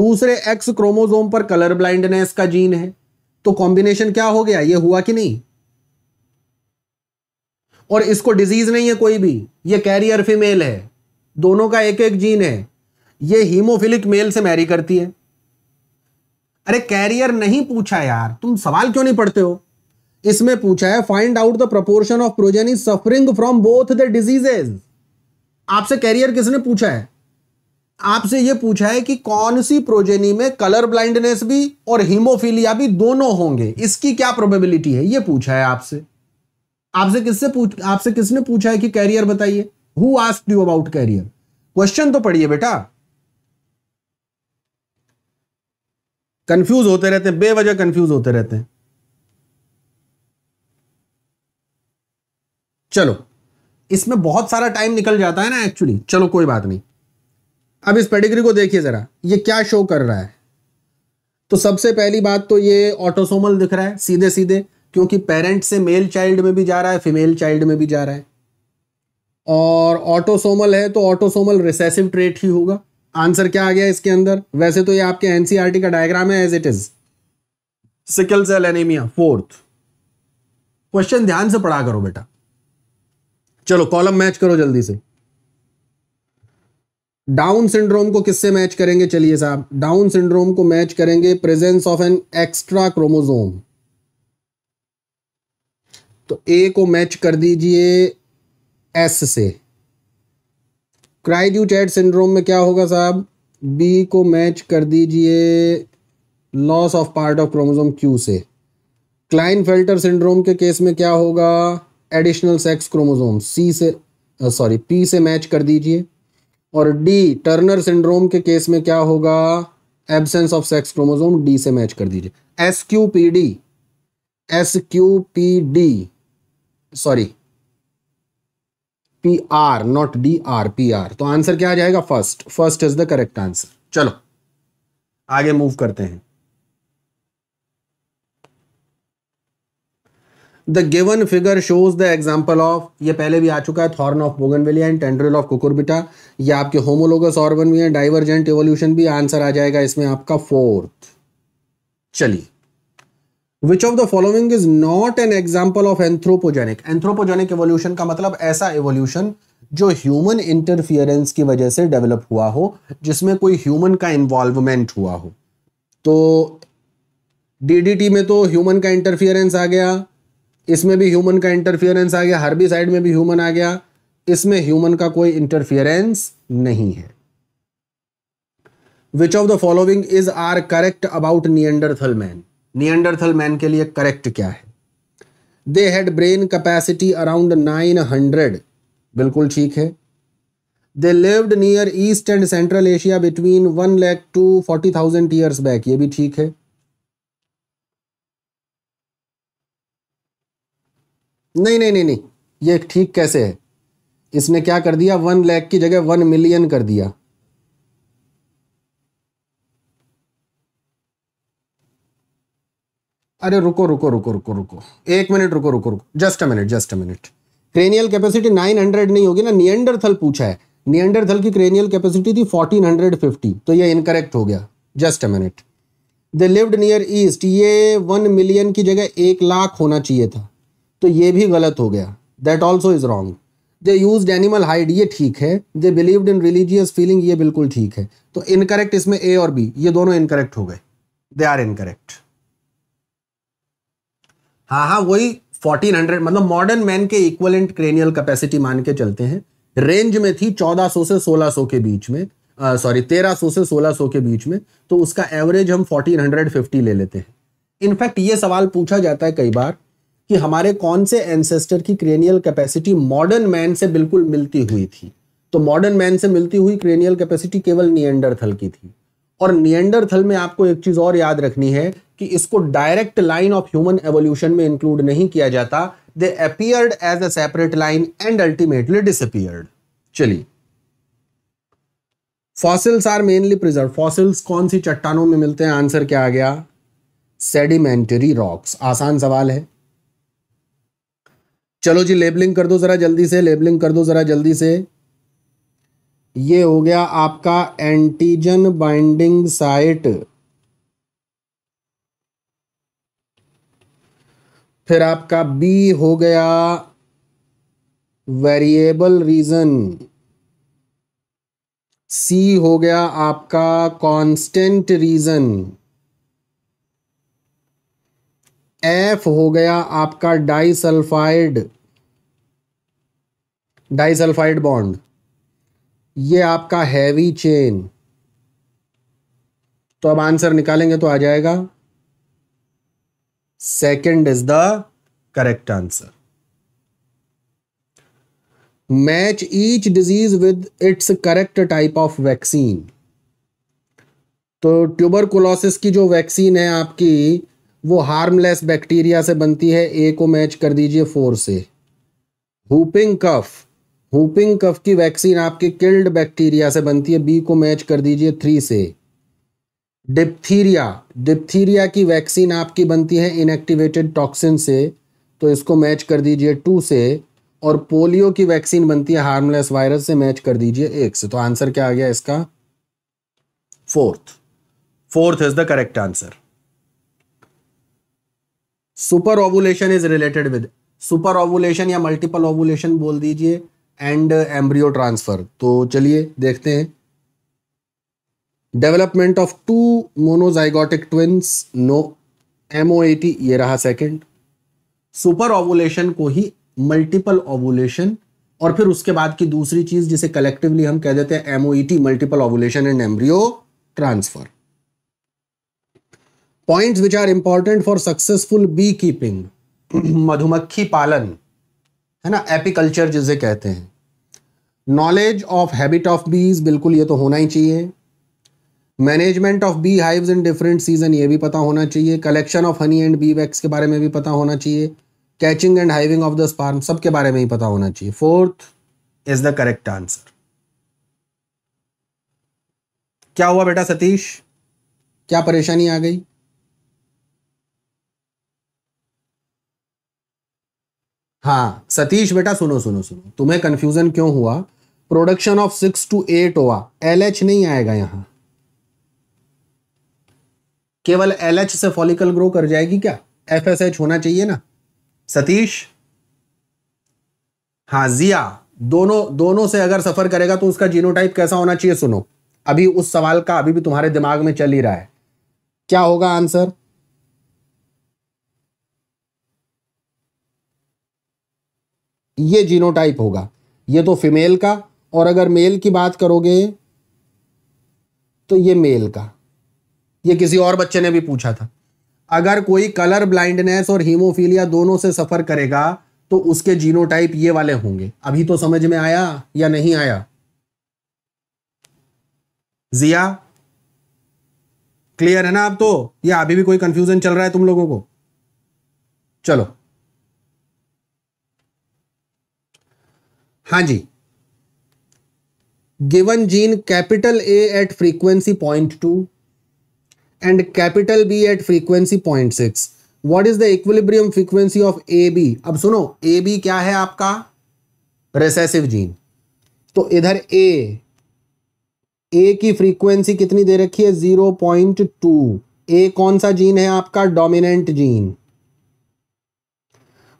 दूसरे एक्स क्रोमोजोम पर कलर ब्लाइंडनेस का जीन है तो कॉम्बिनेशन क्या हो गया ये हुआ कि नहीं और इसको डिजीज नहीं है कोई भी ये कैरियर फीमेल है दोनों का एक एक जीन है ये हीमोफिलिक मेल से मैरी करती है अरे कैरियर नहीं पूछा यार तुम सवाल क्यों नहीं पढ़ते हो इसमें पूछा है find out the proportion of progeny suffering from both the diseases आपसे कैरियर किसने पूछा है आपसे यह पूछा है कि कौन सी प्रोजेनी में कलर ब्लाइंडनेस भी और हीमोफीलिया भी दोनों होंगे इसकी क्या प्रोबेबिलिटी है यह पूछा है आपसे आपसे किससे पूछ आपसे किसने पूछा है कि कैरियर बताइए who ask you about carrier question तो पढ़िए बेटा कंफ्यूज होते रहते हैं बेवजह कंफ्यूज होते रहते हैं चलो इसमें बहुत सारा टाइम निकल जाता है ना एक्चुअली चलो कोई बात नहीं अब इस पेडिग्री को देखिए ज़रा ये क्या शो कर रहा है तो सबसे पहली बात तो ये ऑटोसोमल दिख रहा है सीधे सीधे क्योंकि पेरेंट से मेल चाइल्ड में भी जा रहा है फीमेल चाइल्ड में भी जा रहा है और ऑटोसोमल है तो ऑटोसोमल रिसेसिव ट्रेट ही होगा आंसर क्या आ गया इसके अंदर वैसे तो ये आपके एनसीआरटी e का डायग्राम है as it is sickle cell anaemia fourth question ध्यान से पढ़ा करो बेटा चलो कॉलम मैच करो जल्दी से डाउन सिंड्रोम को किससे मैच करेंगे चलिए साहब डाउन सिंड्रोम को मैच करेंगे presence of an extra chromosome तो ए को मैच कर दीजिए एस से क्राइड्यूचैट सिंड्रोम में क्या होगा साहब बी को मैच कर दीजिए loss of part of chromosome Q से क्लाइन फिल्टर सिंड्रोम के केस में क्या होगा एडिशनल सेक्स क्रोमोजोम सी से सॉरी पी से मैच कर दीजिए और डी टर्नर सिंड्रोम के केस में क्या होगा absence of sex chromosome D से मैच कर दीजिए S Q P D S Q P D sorry P R not D R P R तो आंसर क्या आ जाएगा first first is the correct answer चलो आगे मूव करते हैं the given figure shows the example of ये पहले भी आ चुका है thorn of bougainvillea and tendril of Cucurbita ये आपके होमोलोगस ऑर्गन भी हैं डाइवर्जेंट एवोल्यूशन भी आंसर आ जाएगा इसमें आपका फोर्थ चलिए which of the following is not an example of anthropogenic anthropogenic evolution का मतलब ऐसा एवोल्यूशन जो ह्यूमन इंटरफियरेंस की वजह से डेवलप हुआ हो जिसमें कोई ह्यूमन का इन्वॉल्वमेंट हुआ हो तो डीडीटी में तो ह्यूमन का इंटरफियरेंस आ गया इसमें भी ह्यूमन का इंटरफियरेंस आ गया साइड में भी ह्यूमन आ गया इसमें ह्यूमन का कोई इंटरफियरेंस नहीं है which of the following is are correct about Neanderthal man Neanderthal man के लिए करेक्ट क्या है they had brain capacity around nine hundred बिल्कुल ठीक है they lived near east and central Asia between one lakh to forty thousand years back ये भी ठीक है नहीं नहीं नहीं नहीं ये ठीक कैसे है इसने क्या कर दिया वन लैख की जगह वन मिलियन कर दिया अरे रुको रुको रुको रुको रुको एक मिनट रुको रुको रुको just a minute just a minute cranial capacity 900 नहीं होगी ना नियंडरथल पूछा है नियंडरथल की क्रेनियल कैपेसिटी थी 1450 तो ये इनकरेक्ट हो गया just a minute they lived near east ये वन मिलियन की जगह एक लाख होना चाहिए था तो ये भी गलत हो गया that also is wrong they use animal hide ये ठीक है they believe in religious feeling ये बिल्कुल ठीक है तो इनकरेक्ट इसमें ए और बी ये दोनों इनकरेक्ट हो गए दे आर इनकरेक्ट हाँ हाँ वही 1400 मतलब मॉडर्न मैन के इक्वलेंट क्रेनियल कैपेसिटी मान के चलते हैं रेंज में थी 1400 से 1600 के बीच में सॉरी 1300 से 1600 के बीच में तो उसका एवरेज हम 1450 ले लेते हैं इनफैक्ट ये सवाल पूछा जाता है कई बार कि हमारे कौन से एंसेस्टर की क्रेनियल कैपेसिटी मॉडर्न मैन से बिल्कुल मिलती हुई थी तो मॉडर्न मैन से मिलती हुई क्रेनियल कैपेसिटी केवल नियंडरथल की थी और नियंडरथल में आपको एक चीज और याद रखनी है कि इसको direct line of human evolution में इंक्लूड नहीं किया जाता they appeared as a separate line and ultimately disappeared चलिए fossils are mainly preserve fossils कौन सी चट्टानों में मिलते हैं आंसर क्या आ गया सेडिमेंटरी रॉक्स आसान सवाल है चलो जी लेबलिंग कर दो ज़रा जल्दी से लेबलिंग कर दो ज़रा जल्दी से ये हो गया आपका एंटीजन बाइंडिंग साइट फिर आपका बी हो गया वेरिएबल रीजन सी हो गया आपका कांस्टेंट रीजन एफ हो गया आपका डाइसल्फाइड डाइसल्फाइड बॉन्ड ये आपका हैवी चेन तो अब आंसर निकालेंगे तो आ जाएगा second is the correct answer match each disease with its correct type of vaccine तो ट्यूबरकुलोसिस की जो वैक्सीन है आपकी वो हार्मलेस बैक्टीरिया से बनती है ए को मैच कर दीजिए फोर से हुपिंग कफ हुपिंग कफ की वैक्सीन आपके किल्ड बैक्टीरिया से बनती है बी को मैच कर दीजिए थ्री से डिप्थीरिया डिप्थीरिया की वैक्सीन आपकी बनती है इनएक्टिवेटेड टॉक्सिन से तो इसको मैच कर दीजिए टू से और पोलियो की वैक्सीन बनती है हार्मलेस वायरस से मैच कर दीजिए एक से तो आंसर क्या आ गया इसका fourth fourth is the correct answer super ovulation is related with super ovulation या मल्टीपल ओवुलेशन बोल दीजिए एंड एम्ब्रियो ट्रांसफर तो चलिए देखते हैं development of two monozygotic twins no M ये रहा सेकंड सुपर ओवुलेशन को ही मल्टीपल ओवुलेशन और फिर उसके बाद की दूसरी चीज जिसे कलेक्टिवली हम कह देते हैं MOET multiple ovulation and embryo transfer points which are important for successful beekeeping मधुमक्खी पालन है ना एपिकल्चर जिसे कहते हैं नॉलेज ऑफ हैबिट ऑफ बीज बिल्कुल ये तो होना ही चाहिए management of beehives in different season ये भी पता होना चाहिए collection of honey and bee wax के बारे में भी पता होना चाहिए catching and hiving of the swarm सब के बारे में ही पता होना चाहिए fourth is the correct answer क्या हुआ बेटा सतीश क्या परेशानी आ गई हाँ सतीश बेटा सुनो सुनो सुनो तुम्हें कंफ्यूजन क्यों हुआ production of six to eight ova L H नहीं आएगा यहां केवल एल एच से फॉलिकल ग्रो कर जाएगी क्या एफ एस एच होना चाहिए ना सतीश हाँ जिया दोनों दोनों से अगर सफर करेगा तो उसका जीनोटाइप कैसा होना चाहिए सुनो अभी उस सवाल का अभी भी तुम्हारे दिमाग में चल ही रहा है क्या होगा आंसर ये जीनोटाइप होगा ये तो फीमेल का और अगर मेल की बात करोगे तो ये मेल का ये किसी और बच्चे ने भी पूछा था अगर कोई कलर ब्लाइंडनेस और हीमोफीलिया दोनों से सफ़र करेगा तो उसके जीनोटाइप ये वाले होंगे अभी तो समझ में आया या नहीं आया जिया क्लियर है ना आप तो या अभी भी कोई कंफ्यूजन चल रहा है तुम लोगों को चलो हाँ जी given gene capital A at frequency point two and capital B at frequency point six what is the equilibrium frequency of A B अब सुनो ए बी क्या है आपका रेसेसिव जीन तो इधर ए ए की फ्रीक्वेंसी कितनी दे रखी है जीरो पॉइंट टू ए कौन सा जीन है आपका डोमिनेंट जीन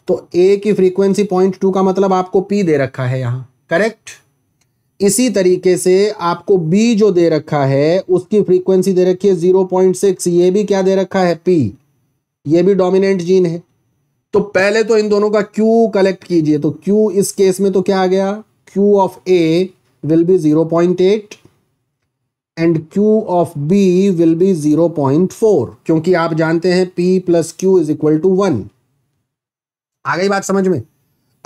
तो ए की फ्रीक्वेंसी पॉइंट टू का मतलब आपको पी दे रखा है यहां करेक्ट इसी तरीके से आपको बी जो दे रखा है उसकी फ्रीक्वेंसी दे रखी है जीरो पॉइंट सिक्स ये भी क्या दे रखा है पी ये भी डोमिनेंट जीन है तो पहले तो इन दोनों का क्यू कलेक्ट कीजिए तो क्यू इस केस में तो क्या आ गया q of A will be zero point eight and q of B will be zero point four क्योंकि आप जानते हैं p plus q is equal to one आ गई बात समझ में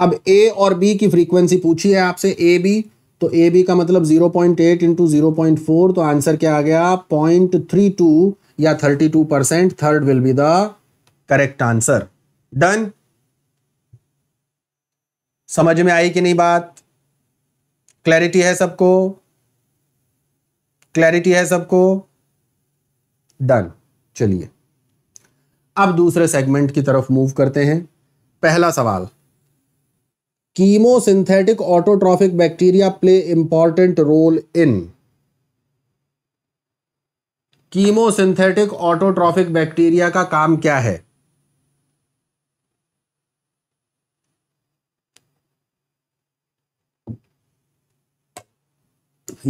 अब ए और बी की फ्रीक्वेंसी पूछी है आपसे ए बी तो ए बी का मतलब 0.8 पॉइंट एट इंटू जीरो तो आंसर क्या आ गया पॉइंट थ्री टू या 32 percent third will be the correct answer done समझ में आई कि नहीं बात क्लैरिटी है सबको क्लैरिटी है सबको डन चलिए अब दूसरे सेगमेंट की तरफ मूव करते हैं पहला सवाल chemosynthetic autotrophic bacteria play important role in chemosynthetic autotrophic bacteria का काम क्या है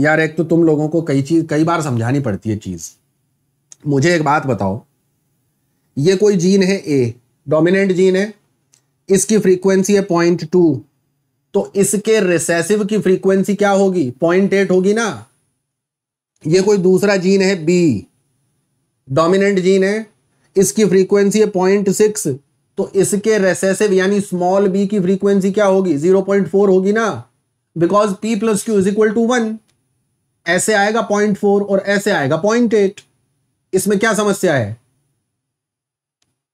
यार एक तो तुम लोगों को कई चीज कई बार समझानी पड़ती है चीज मुझे एक बात बताओ ये कोई जीन है ए डोमिनेंट जीन है इसकी फ्रीक्वेंसी है पॉइंट टू तो इसके रिसेसिव की फ्रीक्वेंसी क्या होगी पॉइंट एट होगी ना ये कोई दूसरा जीन है बी डोमिनेंट जीन है इसकी फ्रीक्वेंसी है पॉइंट सिक्स तो इसके रेसेसिव यानी स्मॉल बी की फ्रीक्वेंसी क्या होगी जीरो पॉइंट फोर होगी ना because p plus q is equal to one ऐसे आएगा पॉइंट फोर और ऐसे आएगा पॉइंट एट इसमें क्या समस्या है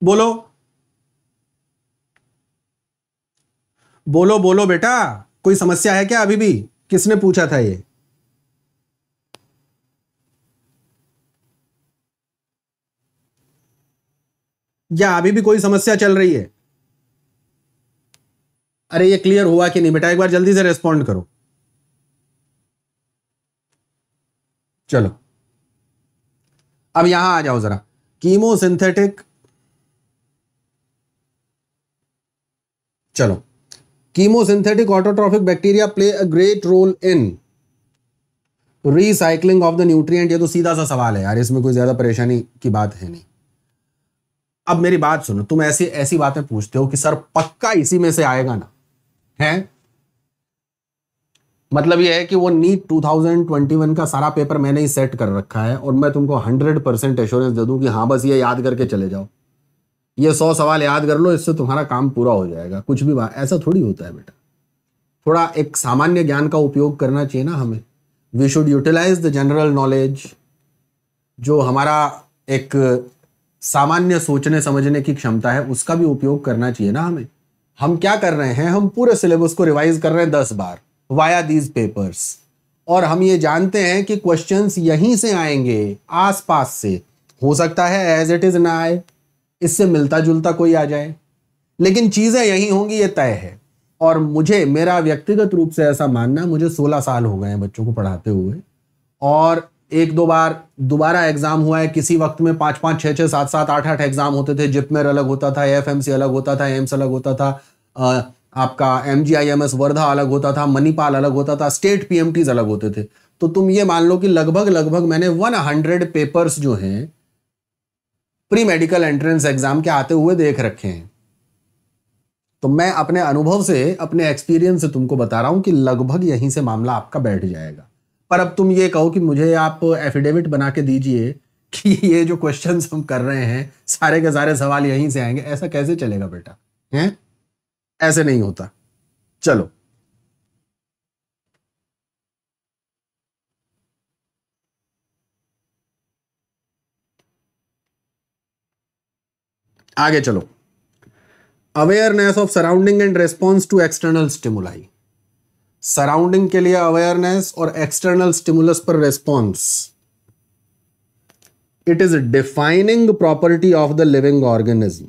बोलो बोलो बोलो बेटा कोई समस्या है क्या अभी भी किसने पूछा था ये या अभी भी कोई समस्या चल रही है अरे ये क्लियर हुआ कि नहीं बेटा एक बार जल्दी से रेस्पॉन्ड करो चलो अब यहां आ जाओ जरा कीमोसिंथेटिक चलो chemosynthetic autotrophic bacteria play a great role in recycling of the nutrient ये तो सीधा सा सवाल है यार इसमें कोई ज्यादा परेशानी की बात है नहीं अब मेरी बात सुनो तुम ऐसी ऐसी बातें पूछते हो कि सर पक्का इसी में से आएगा ना है मतलब ये है कि वो नीट 2021 का सारा पेपर मैंने ही सेट कर रखा है और मैं तुमको 100 परसेंट एश्योरेंस दे दूं कि हाँ बस ये याद करके चले जाओ ये सौ सवाल याद कर लो इससे तुम्हारा काम पूरा हो जाएगा कुछ भी ऐसा थोड़ी होता है बेटा थोड़ा एक सामान्य ज्ञान का उपयोग करना चाहिए ना हमें we should utilise the general knowledge जो हमारा एक सामान्य सोचने समझने की क्षमता है उसका भी उपयोग करना चाहिए ना हमें हम क्या कर रहे हैं हम पूरे सिलेबस को रिवाइज कर रहे हैं दस बार वाया दीज पेपर्स और हम ये जानते हैं कि क्वेश्चंस यहीं से आएंगे आसपास से हो सकता है एज इट इज ना आए इससे मिलता जुलता कोई आ जाए लेकिन चीज़ें यही होंगी ये तय है और मुझे मेरा व्यक्तिगत रूप से ऐसा मानना मुझे 16 साल हो गए हैं बच्चों को पढ़ाते हुए और एक दो बार दोबारा एग्ज़ाम हुआ है किसी वक्त में पाँच पाँच छः छः सात सात आठ आठ एग्ज़ाम होते थे जिपमेर अलग होता था एफ अलग होता था एम्स अलग होता था आ, आपका M G I M S Wardha अलग होता था मणिपाल अलग होता था स्टेट पी एम टीज अलग होते थे तो तुम ये मान लो कि लगभग लगभग मैंने वन हंड्रेड पेपर्स जो हैं प्री मेडिकल एंट्रेंस एग्जाम के आते हुए देख रखे हैं तो मैं अपने अनुभव से अपने एक्सपीरियंस से तुमको बता रहा हूं कि लगभग यहीं से मामला आपका बैठ जाएगा पर अब तुम ये कहो कि मुझे आप एफिडेविट बना के दीजिए कि ये जो क्वेश्चन हम कर रहे हैं सारे के सारे सवाल यहीं से आएंगे ऐसा कैसे चलेगा बेटा हैं ऐसे नहीं होता चलो आगे चलो awareness of surrounding and response to external stimuli surrounding के लिए अवेयरनेस और एक्सटर्नल स्टिमुलस पर response it is defining property of the living organism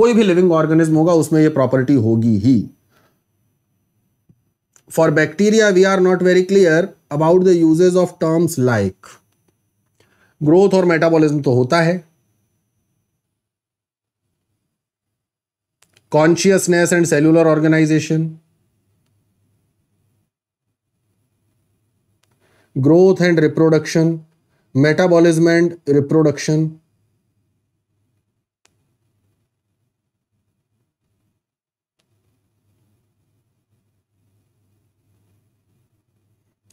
कोई भी लिविंग ऑर्गेनिज्म होगा उसमें यह प्रॉपर्टी होगी ही for bacteria we are not very clear about the usages of terms like growth और मेटाबॉलिज्म तो होता है consciousness and cellular organisation growth and reproduction metabolism and reproduction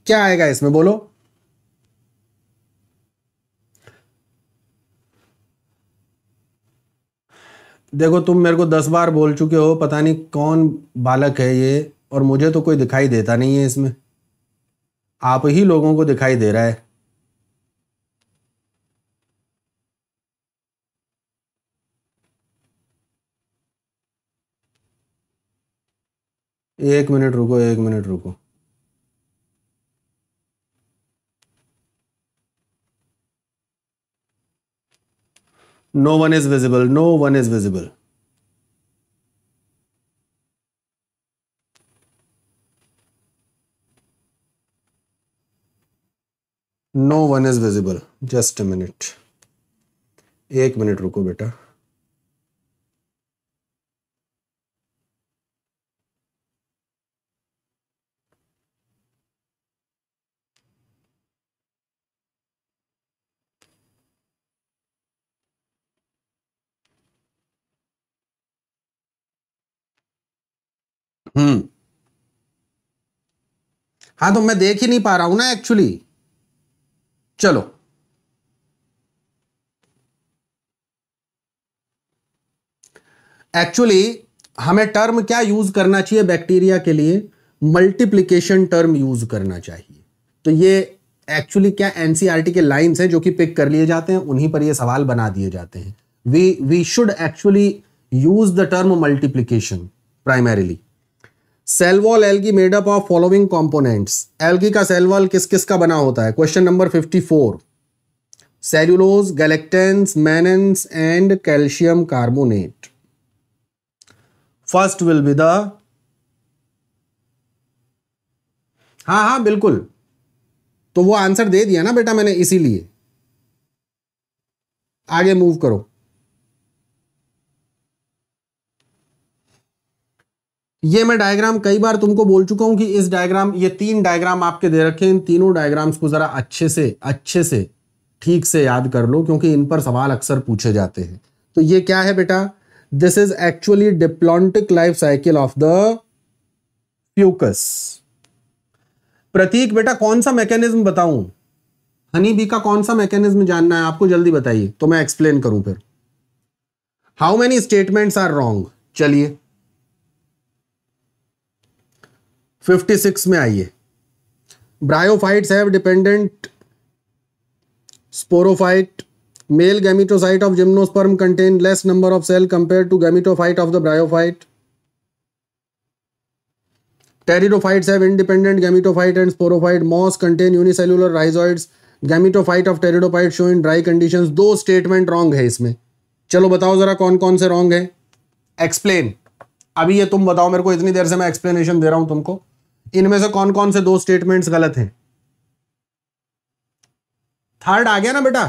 क्या आएगा इसमें बोलो देखो तुम मेरे को दस बार बोल चुके हो पता नहीं कौन बालक है ये और मुझे तो कोई दिखाई देता नहीं है इसमें आप ही लोगों को दिखाई दे रहा है एक मिनट रुको एक मिनट रुको no one is visible no one is visible no one is visible just a minute एक मिनट रुको बेटा हाँ तो मैं देख ही नहीं पा रहा हूं ना एक्चुअली चलो एक्चुअली हमें टर्म क्या यूज करना चाहिए बैक्टीरिया के लिए मल्टीप्लीकेशन टर्म यूज करना चाहिए तो ये एक्चुअली क्या एनसीईआरटी e के लाइंस हैं जो कि पिक कर लिए जाते हैं उन्हीं पर ये सवाल बना दिए जाते हैं we we should actually use the term multiplication primarily cell wall algae made up of following components algae का सेल वॉल किस किस का बना होता है question number 54 cellulose galactans mannans and calcium carbonate first will be the हाँ हाँ बिल्कुल तो वो आंसर दे दिया ना बेटा मैंने इसीलिए आगे मूव करो ये मैं डायग्राम कई बार तुमको बोल चुका हूं कि इस डायग्राम ये तीन डायग्राम आपके दे रखे इन तीनों डायग्राम्स को जरा अच्छे से अच्छे से ठीक से याद कर लो क्योंकि इन पर सवाल अक्सर पूछे जाते हैं तो ये क्या है बेटा this is actually diplontic life cycle of the Fucus Pratik बेटा कौन सा मैकेनिज्म बताऊं हनी बी का कौन सा मैकेनिज्म जानना है आपको जल्दी बताइए तो मैं एक्सप्लेन करूं फिर how many statements are wrong चलिए 56 में आई है bryophytes have dependent sporophyte male gametocyte of gymnosperm contain less number of cell compare to gametophyte of the bryophyte pteridophytes have independent gametophyte and sporophyte moss contain unicellular rhizoids gametophyte of pteridophyte show in dry conditions दो statement wrong है इसमें चलो बताओ जरा कौन कौन से wrong है एक्सप्लेन अभी ये तुम बताओ मेरे को इतनी देर से मैं एक्सप्लेनेशन दे रहा हूं तुमको इनमें से कौन कौन से दो स्टेटमेंट्स गलत हैं थर्ड आ गया ना बेटा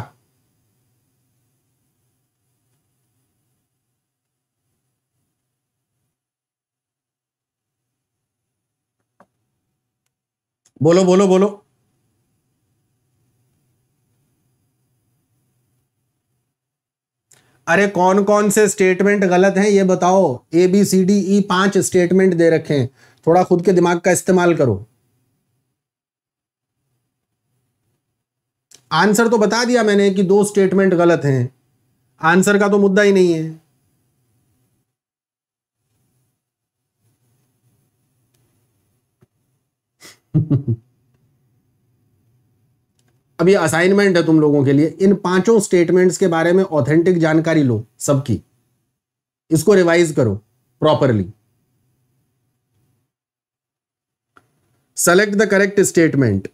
बोलो बोलो बोलो अरे कौन कौन से स्टेटमेंट गलत हैं ये बताओ A B C D E पांच स्टेटमेंट दे रखे हैं थोड़ा खुद के दिमाग का इस्तेमाल करो आंसर तो बता दिया मैंने कि दो स्टेटमेंट गलत हैं आंसर का तो मुद्दा ही नहीं है अब असाइनमेंट है तुम लोगों के लिए इन पांचों स्टेटमेंट्स के बारे में ऑथेंटिक जानकारी लो सबकी इसको रिवाइज करो properly Select the correct statement.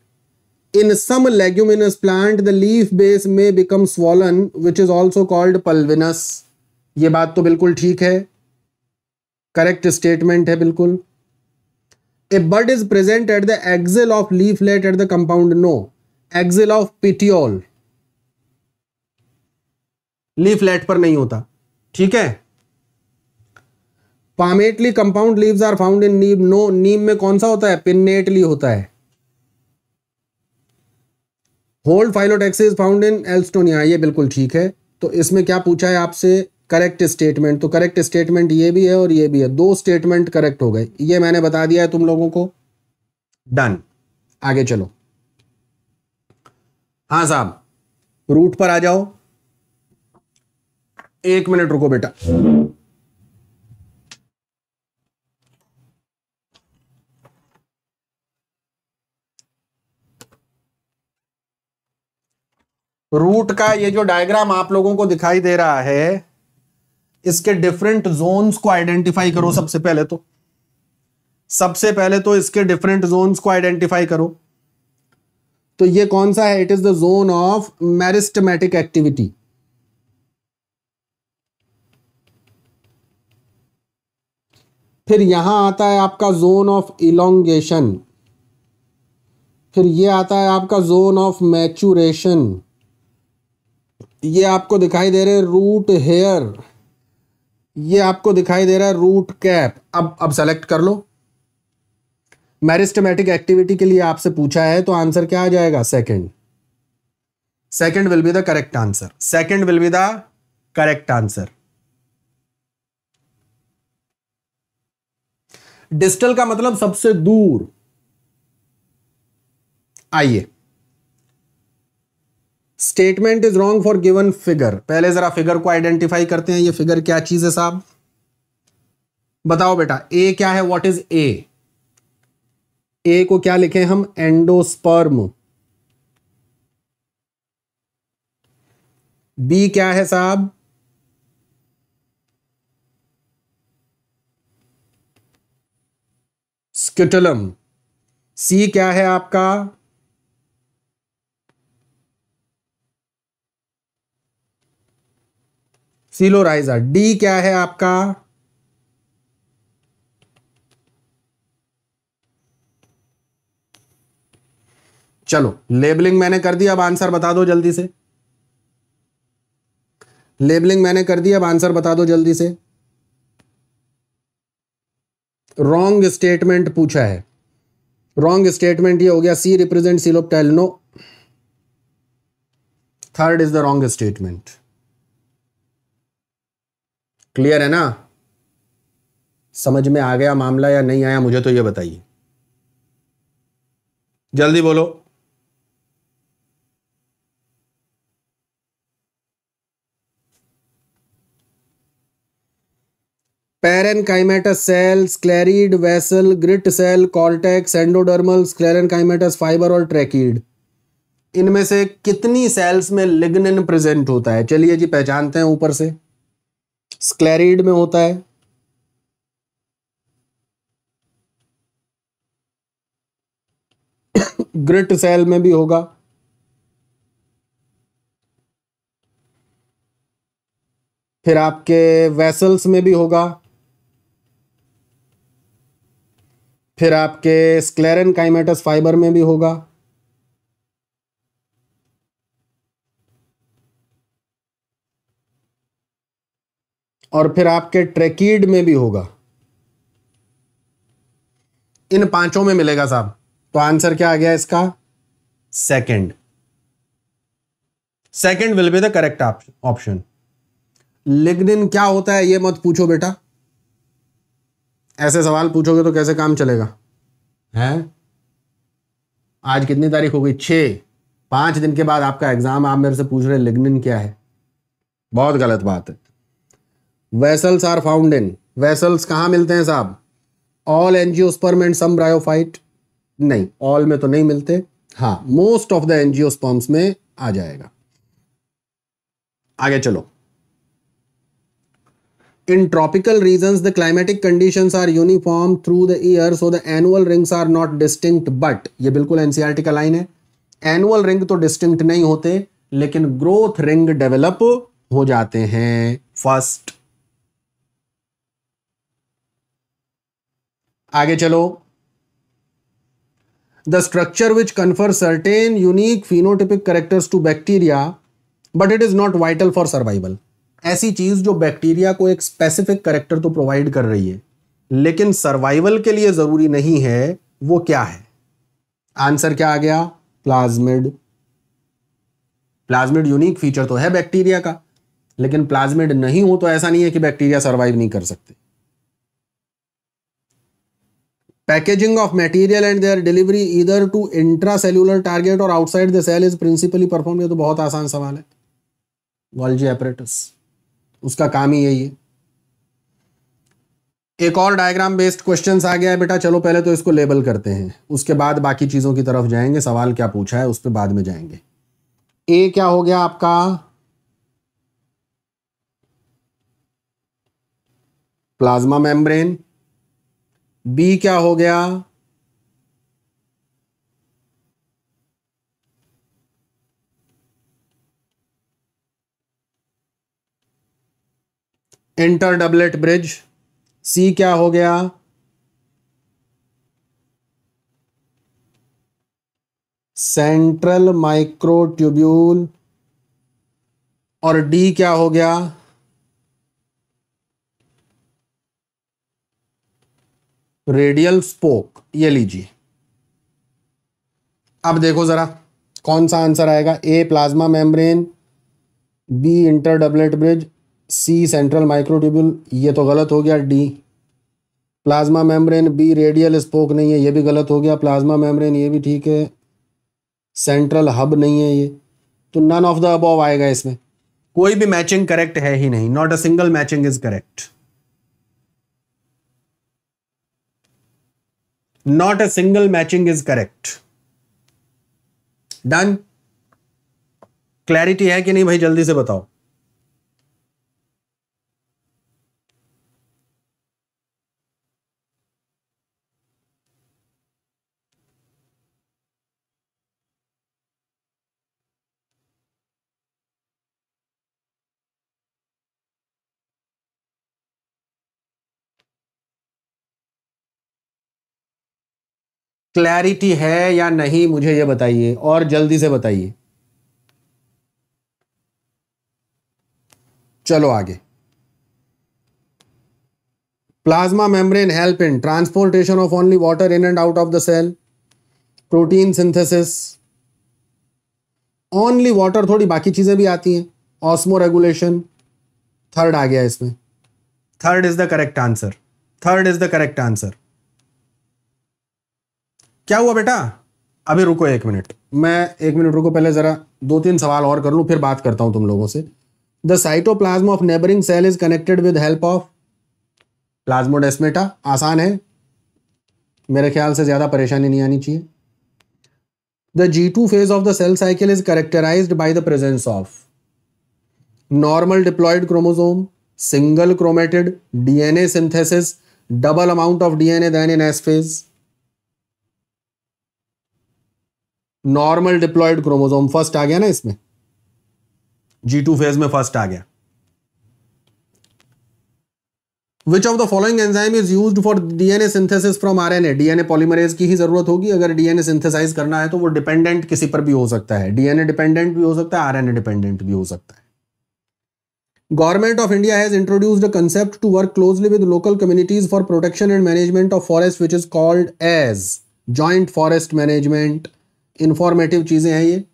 In some leguminous plant, the leaf base may become swollen, which is also called pulvinous. ये बात तो बिल्कुल ठीक है करेक्ट स्टेटमेंट है बिल्कुल a bird is present at the axil of leaflet at the compound no axil of petiole leaflet पर नहीं होता ठीक है palmately compound leaves are found in neem no नीम में कौन सा होता है पिन्नेटली होता है whorled phyllotaxy is found in Alstonia ये बिल्कुल ठीक है तो इसमें क्या पूछा है आपसे करेक्ट स्टेटमेंट तो करेक्ट स्टेटमेंट ये भी है और ये भी है दो स्टेटमेंट करेक्ट हो गए ये मैंने बता दिया है तुम लोगों को डन आगे चलो हाँ साहब रूट पर आ जाओ एक मिनट रुको बेटा रूट का ये जो डायग्राम आप लोगों को दिखाई दे रहा है इसके डिफरेंट जोन्स को आइडेंटिफाई करो हम्म। सबसे पहले तो सबसे पहले तो इसके डिफरेंट जोन्स को आइडेंटिफाई करो तो ये कौन सा है it is the zone of meristematic activity फिर यहां आता है आपका जोन ऑफ इलोंगेशन फिर ये आता है आपका जोन ऑफ मैचुरेशन ये आपको दिखाई दे रहे हैं रूट हेयर ये आपको दिखाई दे रहा है रूट कैप अब अब सेलेक्ट कर लो मैरिस्टमेटिक एक्टिविटी के लिए आपसे पूछा है तो आंसर क्या आ जाएगा second second will be the correct answer second will be the correct answer distal का मतलब सबसे दूर आइए statement is wrong for given figure पहले जरा फिगर को आइडेंटिफाई करते हैं ये फिगर क्या चीज है साहब बताओ बेटा ए क्या है वॉट इज ए ए को क्या लिखें हम एंडोस्पर्म बी क्या है साहब स्क्यूटलम सी क्या है आपका सिलोराइजा डी क्या है आपका चलो लेबलिंग मैंने कर दी अब आंसर बता दो जल्दी से लेबलिंग मैंने कर दी अब आंसर बता दो जल्दी से रॉन्ग स्टेटमेंट पूछा है रॉन्ग स्टेटमेंट ये हो गया सी रिप्रेजेंट टेलनो third is the wrong statement clear है ना समझ में आ गया मामला या नहीं आया मुझे तो ये बताइए जल्दी बोलो chymatous cell sclereid vessel grit cell cortex endodermal chymatous fiber और ट्रेकिड इनमें से कितनी सेल्स में लिग्निन प्रेजेंट होता है चलिए जी पहचानते हैं ऊपर से स्क्लेरिड में होता है ग्रिट सेल में भी होगा फिर आपके वेसल्स में भी होगा फिर आपके स्क्लेरन काइमेटस फाइबर में भी होगा और फिर आपके ट्रेकीड में भी होगा इन पांचों में मिलेगा साहब तो आंसर क्या आ गया इसका second second will be the correct option lignin क्या होता है ये मत पूछो बेटा ऐसे सवाल पूछोगे तो कैसे काम चलेगा है आज कितनी तारीख हो गई छः पांच दिन के बाद आपका एग्ज़ाम आप मेरे से पूछ रहे लिग्निन क्या है बहुत गलत बात है vessels are found in vessels कहाँ मिलते हैं साहब all angiosperm and some bryophyte नहीं ऑल में तो नहीं मिलते हाँ मोस्ट ऑफ द एनजियोस्पर्म्स में आ जाएगा आगे चलो in tropical region the climatic condition are uniform through the year so the annual rings are not distinct but ये बिल्कुल एनसीआरटी e का लाइन है एनुअल रिंग तो डिस्टिंक्ट नहीं होते लेकिन ग्रोथ रिंग डेवलप हो जाते हैं फर्स्ट आगे चलो the structure which confer certain unique phenotypic characters to bacteria but it is not vital for survival ऐसी चीज जो बैक्टीरिया को एक स्पेसिफिक करेक्टर तो प्रोवाइड कर रही है लेकिन सर्वाइवल के लिए जरूरी नहीं है वो क्या है आंसर क्या आ गया प्लाज्मिड प्लाज्मिड यूनिक फीचर तो है बैक्टीरिया का लेकिन प्लाज्मिड नहीं हो तो ऐसा नहीं है कि बैक्टीरिया सर्वाइव नहीं कर सकते Packaging of material and their delivery either to intracellular target or outside the cell is principally performed. ये तो बहुत आसान सवाल है गोल्जी एपरेटस उसका काम ही यही है एक और डायग्राम बेस्ड क्वेश्चन आ गया है बेटा चलो पहले तो इसको लेबल करते हैं उसके बाद बाकी चीज़ों की तरफ जाएंगे सवाल क्या पूछा है उस पर बाद में जाएंगे ए क्या हो गया आपका प्लाज्मा मेम्ब्रेन बी क्या हो गया इंटर डबलेट ब्रिज सी क्या हो गया सेंट्रल माइक्रोट्यूब्यूल और डी क्या हो गया रेडियल स्पोक ये लीजिए अब देखो ज़रा कौन सा आंसर आएगा A plasma membrane B inter doublet bridge C central microtubule ये तो गलत हो गया D plasma membrane B radial spoke नहीं है ये भी गलत हो गया प्लाज्मा मेम्ब्रेन ये भी ठीक है सेंट्रल हब नहीं है ये तो नन ऑफ द अबव आएगा इसमें कोई भी मैचिंग करेक्ट है ही नहीं not a single matching is correct not a single matching is correct done clarity है कि नहीं भाई जल्दी से बताओ क्लैरिटी है या नहीं मुझे ये बताइए और जल्दी से बताइए चलो आगे plasma membrane help in transportation of only water in and out of the cell protein synthesis only water थोड़ी बाकी चीज़ें भी आती हैं ऑस्मो रेगुलेशन थर्ड आ गया इसमें third is the correct answer third is the correct answer क्या हुआ बेटा अभी रुको एक मिनट मैं एक मिनट रुको पहले ज़रा दो तीन सवाल और कर लूँ फिर बात करता हूँ तुम लोगों से the cytoplasm of neighbouring cell is connected with help of plasmodesmata आसान है मेरे ख्याल से ज़्यादा परेशानी नहीं आनी चाहिए the G two phase of the cell cycle is characterize by the presence of normal diploid chromosome single chromatid DNA synthesis double amount of DNA then in S phase normal diploid chromosome first आ गया ना इसमें G two phase में first आ गया which of the following enzyme is use for DNA synthesis from A DNA polymerase की ही जरूरत होगी अगर डीएनए सिंथेसाइज करना है तो वो डिपेंडेंट किसी पर भी हो सकता है डीएनए डिपेंडेंट भी हो सकता है आरएनए डिपेंडेंट भी हो सकता है government of India has introduced a concept to work closely with local communities for protection and management of forest which is called as joint forest management informative चीज़ें हैं ये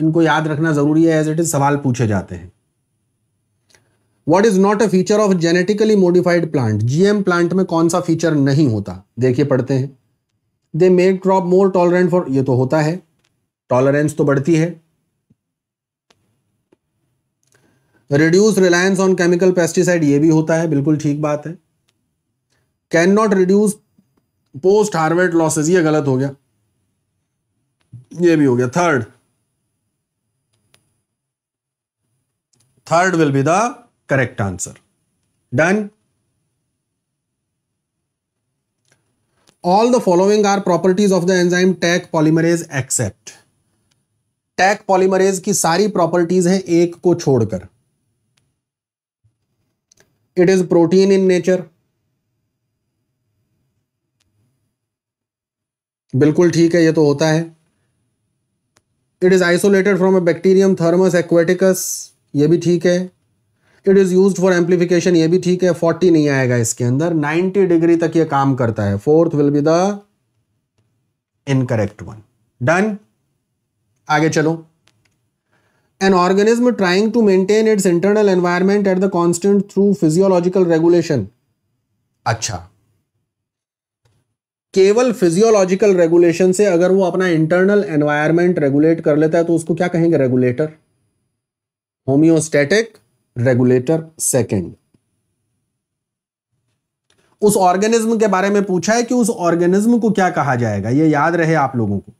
इनको याद रखना ज़रूरी है एज इट इज़ सवाल पूछे जाते हैं what is not a feature of genetically modified plant GM plant में कौन सा फीचर नहीं होता देखिए पढ़ते हैं they make crop more tolerant for ये तो होता है टॉलरेंस तो बढ़ती है reduce reliance on chemical pesticide ये भी होता है बिल्कुल ठीक बात है can not reduce post harvest losses ये गलत हो गया ये भी हो गया third third will be the correct answer done all the following are properties of the enzyme Taq polymerase except Taq polymerase की सारी प्रॉपर्टीज हैं एक को छोड़कर it is protein in nature बिल्कुल ठीक है ये तो होता है it is isolated from a bacterium Thermus aquaticus ये भी ठीक है it is use for amplification ये भी ठीक है फोर्टी नहीं आएगा इसके अंदर नाइनटी डिग्री तक ये काम करता है fourth will be the incorrect one done आगे चलो an organism trying to maintain its internal environment at the constant through physiological regulation अच्छा केवल फिजियोलॉजिकल रेगुलेशन से अगर वो अपना इंटरनल एनवायरमेंट रेगुलेट कर लेता है तो उसको क्या कहेंगे रेगुलेटर होमियोस्टेटिक रेगुलेटर सेकेंड उस ऑर्गेनिज्म के बारे में पूछा है कि उस ऑर्गेनिज्म को क्या कहा जाएगा ये याद रहे आप लोगों को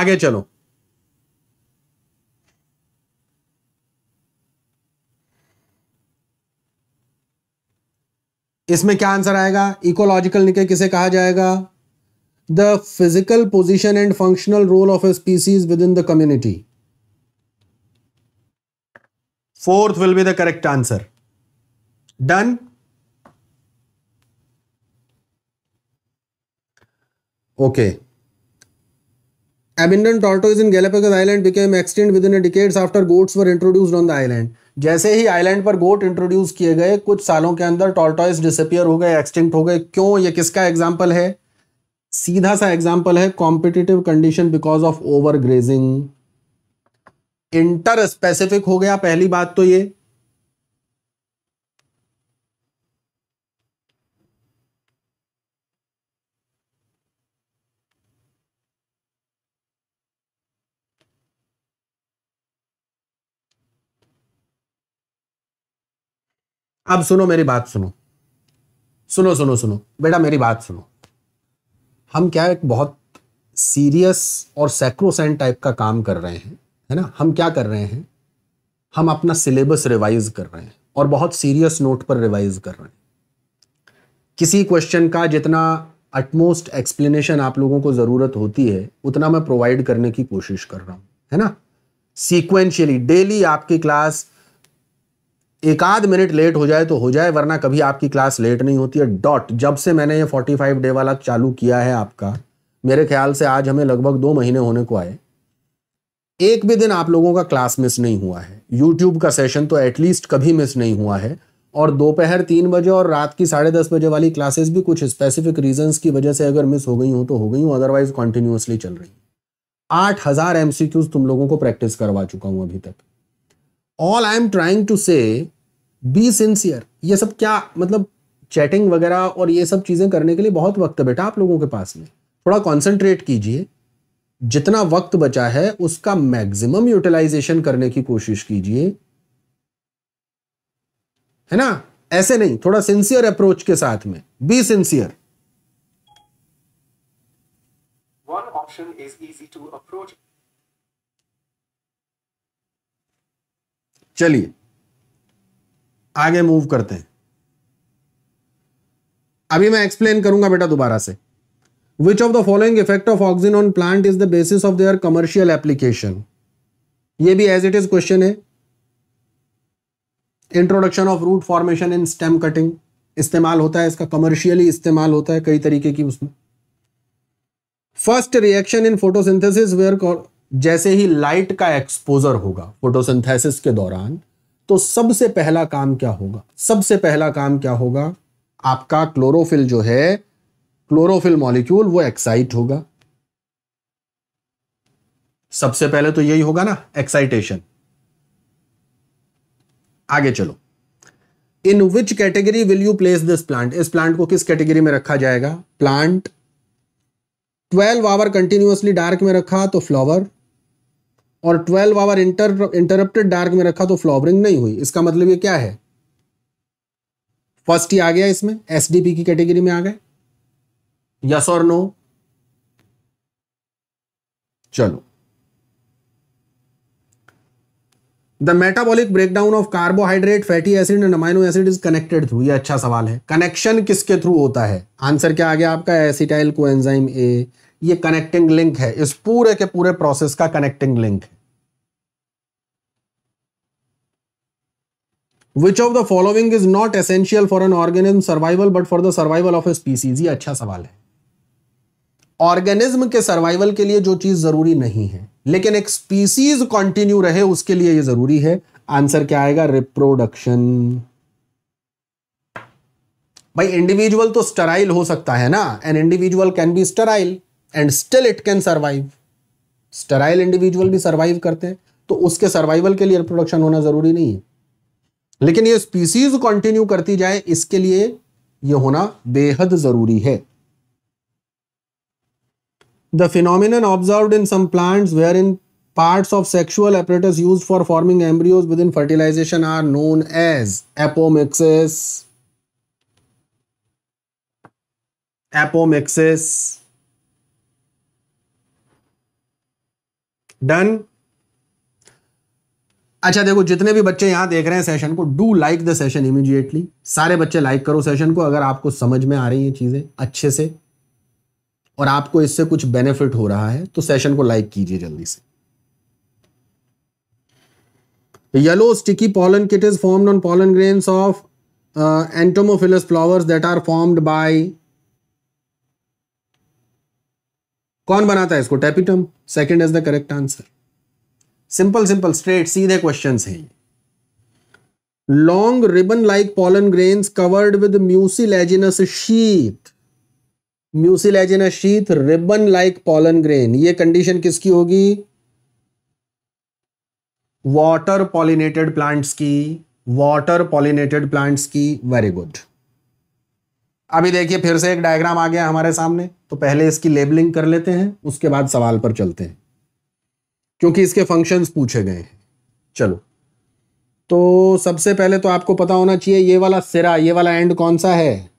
आगे चलो इसमें क्या आंसर आएगा इकोलॉजिकल निके किसे कहा जाएगा the physical position and functional role of a species within the community fourth will be the correct answer done okay okay. Abingdon tortoise in galapagos island became extinct within decades after goats were introduced on the island जैसे ही island पर गोट introduce किए गए कुछ सालों के अंदर tortoise disappear हो गए एक्सटिंक्ट हो गए क्यों ये किसका एग्जाम्पल है सीधा सा एग्जाम्पल है competitive condition because of overgrazing interspecific हो गया पहली बात तो ये अब सुनो मेरी बात सुनो सुनो सुनो सुनो बेटा मेरी बात सुनो हम क्या एक बहुत सीरियस और सैक्रोसेंट टाइप का काम कर रहे हैं है ना हम क्या कर रहे हैं हम अपना सिलेबस रिवाइज कर रहे हैं और बहुत सीरियस नोट पर रिवाइज कर रहे हैं किसी क्वेश्चन का जितना अटमोस्ट एक्सप्लेनेशन आप लोगों को ज़रूरत होती है उतना मैं प्रोवाइड करने की कोशिश कर रहा हूं है ना सीक्वेंशियली डेली आपकी क्लास एक आध मिनट लेट हो जाए तो हो जाए वरना कभी आपकी क्लास लेट नहीं होती है डॉट जब से मैंने ये 45 डे वाला चालू किया है आपका मेरे ख्याल से आज हमें लगभग दो महीने होने को आए एक भी दिन आप लोगों का क्लास मिस नहीं हुआ है यूट्यूब का सेशन तो एटलीस्ट कभी मिस नहीं हुआ है और दोपहर तीन बजे और रात की साढ़े दस बजे वाली क्लासेस भी कुछ स्पेसिफिक रीजंस की वजह से अगर मिस हो गई हो तो हो गई हूँ अदरवाइज कॉन्टिन्यूसली चल रही आठ हज़ार एम तुम लोगों को प्रैक्टिस करवा चुका हूँ अभी तक all I am trying to say be sincere ये सब क्या मतलब चैटिंग वगैरह और ये सब चीज़ें करने के लिए बहुत वक्त है बेटा आप लोगों के पास में थोड़ा कॉन्सेंट्रेट कीजिए जितना वक्त बचा है उसका मैक्सिमम यूटिलाइजेशन करने की कोशिश कीजिए है ना ऐसे नहीं थोड़ा सिंसियर अप्रोच के साथ में be sincere one option is easy to approach चलिए आगे मूव करते हैं अभी मैं एक्सप्लेन करूंगा बेटा दोबारा से which of the following effect of oxygen on plant is the basis of their commercial application ये भी एज इट इज क्वेश्चन है introduction of root formation in stem cutting इस्तेमाल होता है इसका कमर्शियली इस्तेमाल होता है कई तरीके की उसमें first reaction in photosynthesis where जैसे ही लाइट का एक्सपोजर होगा फोटोसिंथेसिस के दौरान तो सबसे पहला काम क्या होगा सबसे पहला काम क्या होगा आपका क्लोरोफिल जो है क्लोरोफिल मॉलिक्यूल वो एक्साइट होगा सबसे पहले तो यही होगा ना एक्साइटेशन आगे चलो in which category will you place this plant इस प्लांट को किस कैटेगरी में रखा जाएगा प्लांट 12 आवर कंटिन्यूसली डार्क में रखा तो फ्लावर और twelve hour inter interrupted dark में रखा तो फ्लॉवरिंग नहीं हुई इसका मतलब ये क्या है फर्स्ट ही आ गया इसमें एसडीपी की कैटेगरी में आ गए यस और नो चलो the metabolic breakdown of carbohydrate fatty acid and amino acid is connected through ये अच्छा सवाल है कनेक्शन किसके थ्रू होता है आंसर क्या आ गया आपका एसिटाइल को एंजाइम ए ये कनेक्टिंग लिंक है इस पूरे के पूरे प्रोसेस का कनेक्टिंग लिंक है which of the following is not essential for an organism survival but for the survival of a species ये अच्छा सवाल है ऑर्गेनिज्म के सर्वाइवल के लिए जो चीज जरूरी नहीं है लेकिन एक स्पीसीज कंटिन्यू रहे उसके लिए ये जरूरी है आंसर क्या आएगा रिप्रोडक्शन भाई इंडिविजुअल तो स्टराइल हो सकता है ना an individual can be sterile and still it can survive sterile individual भी सर्वाइव करते हैं तो उसके सर्वाइवल के लिए रिप्रोडक्शन होना जरूरी नहीं है लेकिन ये स्पीसीज कंटिन्यू करती जाए इसके लिए ये होना बेहद जरूरी है the phenomenon observe in some plant where in part of sexual apparatus use for forming embryos within fertilization are known as apomixis apomixis done अच्छा देखो जितने भी बच्चे यहां देख रहे हैं सेशन को do like the session immediately सारे बच्चे लाइक करो सेशन को अगर आपको समझ में आ रही है चीज़ें अच्छे से और आपको इससे कुछ बेनिफिट हो रहा है तो सेशन को लाइक कीजिए जल्दी से yellow sticky pollen kit is formed on pollen grains of entomophilous flowers that are formed by कौन बनाता है इसको tapetum second is the correct answer simple simple straight सीधे क्वेश्चन हैं long ribbon like pollen grain covered with mucilaginous sheath mucilaginous sheath ribbon like pollen grain ये condition किसकी होगी water pollinated plants की वॉटर पॉलिनेटेड प्लांट्स की very good अभी देखिए फिर से एक डायग्राम आ गया हमारे सामने तो पहले इसकी लेबलिंग कर लेते हैं उसके बाद सवाल पर चलते हैं क्योंकि इसके फंक्शंस पूछे गए हैं चलो तो सबसे पहले तो आपको पता होना चाहिए ये वाला सिरा ये वाला एंड कौन सा है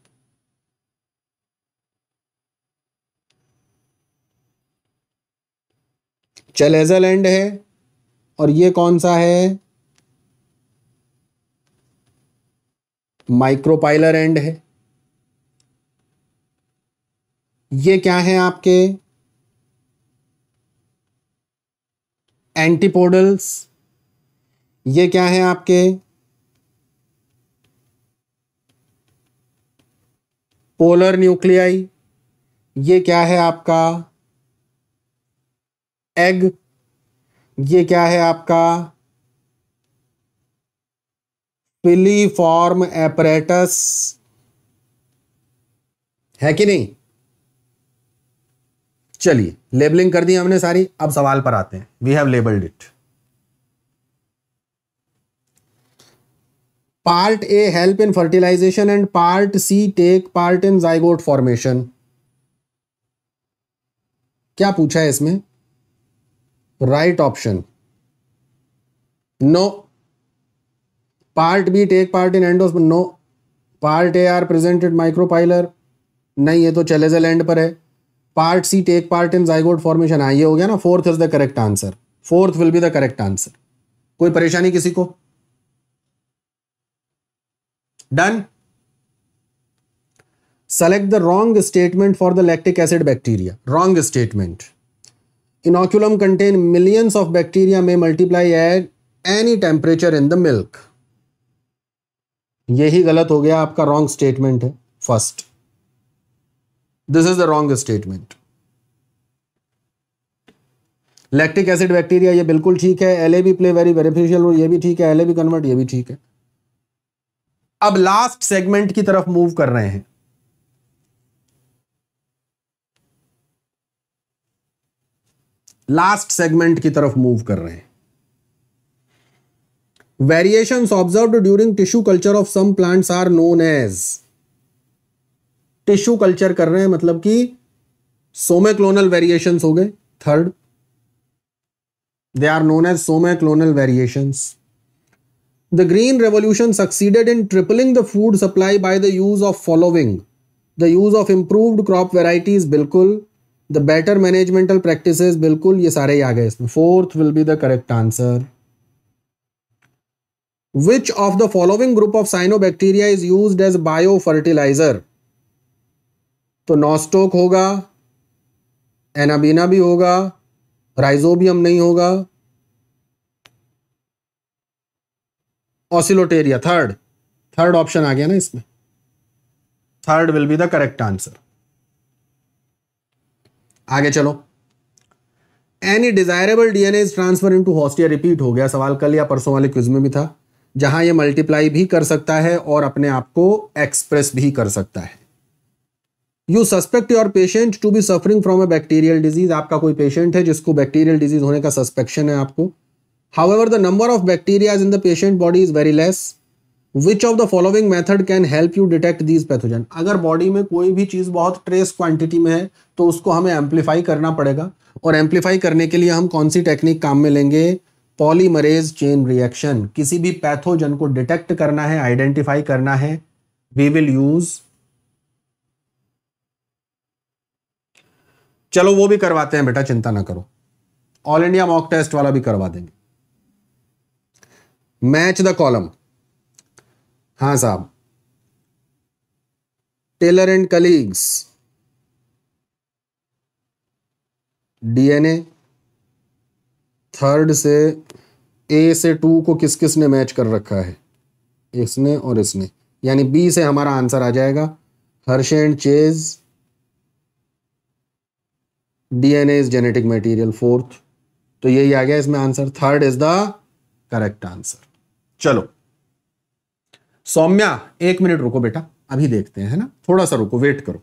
चलेजल एंड है और ये कौन सा है माइक्रोपाइलर एंड है ये क्या है आपके एंटीपोडल्स ये क्या है आपके पोलर न्यूक्लियाई ये क्या है आपका एग ये क्या है आपका फिलीफॉर्म एपरेटस है कि नहीं चलिए लेबलिंग कर दी हमने सारी अब सवाल पर आते हैं we have labelled it part A help in fertilization and part C take part in zygote formation क्या पूछा है इसमें right option no part B take part in endos no part A are presented micropylar नहीं ये तो chalazal end पर है part C take part in zygote formation हाँ ये हो गया ना fourth is the correct answer fourth will be the correct answer कोई परेशानी किसी को done select the wrong statement for the lactic acid bacteria wrong statement inoculum contain millions of bacteria में multiply at any temperature in the milk यही गलत हो गया आपका रॉन्ग स्टेटमेंट है first this is the wrong statement lactic acid bacteria ये बिल्कुल ठीक है L A B play very beneficial ये भी ठीक है एल ए बी कन्वर्ट ये भी ठीक है अब लास्ट सेगमेंट की तरफ मूव कर रहे हैं लास्ट सेगमेंट की तरफ मूव कर रहे हैं variation observe during tissue culture of some plants are known as tissue culture कर रहे हैं मतलब कि सोमेक्लोनल वेरिएशन हो गए third they are known as somaclonal variation the green revolution succeeded in tripling the food supply by the use of following the use of improved crop varieties बिल्कुल the better managemental practice बिल्कुल ये सारे ही आ गए इसमें fourth will be the correct answer which of the following group of cyanobacteria is use as biofertilizer तो Nostoc होगा एनाबीना भी होगा राइजोबियम नहीं होगा ऑसिलोटेरिया थर्ड थर्ड ऑप्शन आ गया ना इसमें third will be the correct answer आगे चलो any desirable DNA is transfer into to हॉस्टिया रिपीट हो गया सवाल कल या परसों वाले क्विज में भी था जहां ये मल्टीप्लाई भी कर सकता है और अपने आप को एक्सप्रेस भी कर सकता है you suspect your patient to be suffering from a bacterial disease आपका कोई पेशेंट है जिसको बैक्टीरियल डिजीज होने का सस्पेक्शन है आपको however the number of bacterias in the patient body is very less which of the following method can help you detect these pathogen अगर body में कोई भी चीज़ बहुत ट्रेस क्वांटिटी में है तो उसको हमें एम्पलीफाई करना पड़ेगा और एम्पलीफाई करने के लिए हम कौन सी टेक्निक काम में लेंगे पॉलीमरेज चेन रिएक्शन किसी भी पैथोजन को डिटेक्ट करना है आइडेंटिफाई करना है वी विल यूज़ चलो वो भी करवाते हैं बेटा चिंता ना करो ऑल इंडिया मॉक टेस्ट वाला भी करवा देंगे मैच द कॉलम हाँ साहब Taylor and colleagues DNA third से ए से टू को किस किस ने मैच कर रखा है इसने और इसने यानी बी से हमारा आंसर आ जाएगा Hershey and Chase an as genetic material fourth तो यही आ गया इसमें answer third is the correct answer चलो सौम्या एक मिनट रुको बेटा अभी देखते हैं है ना थोड़ा सा रुको वेट करो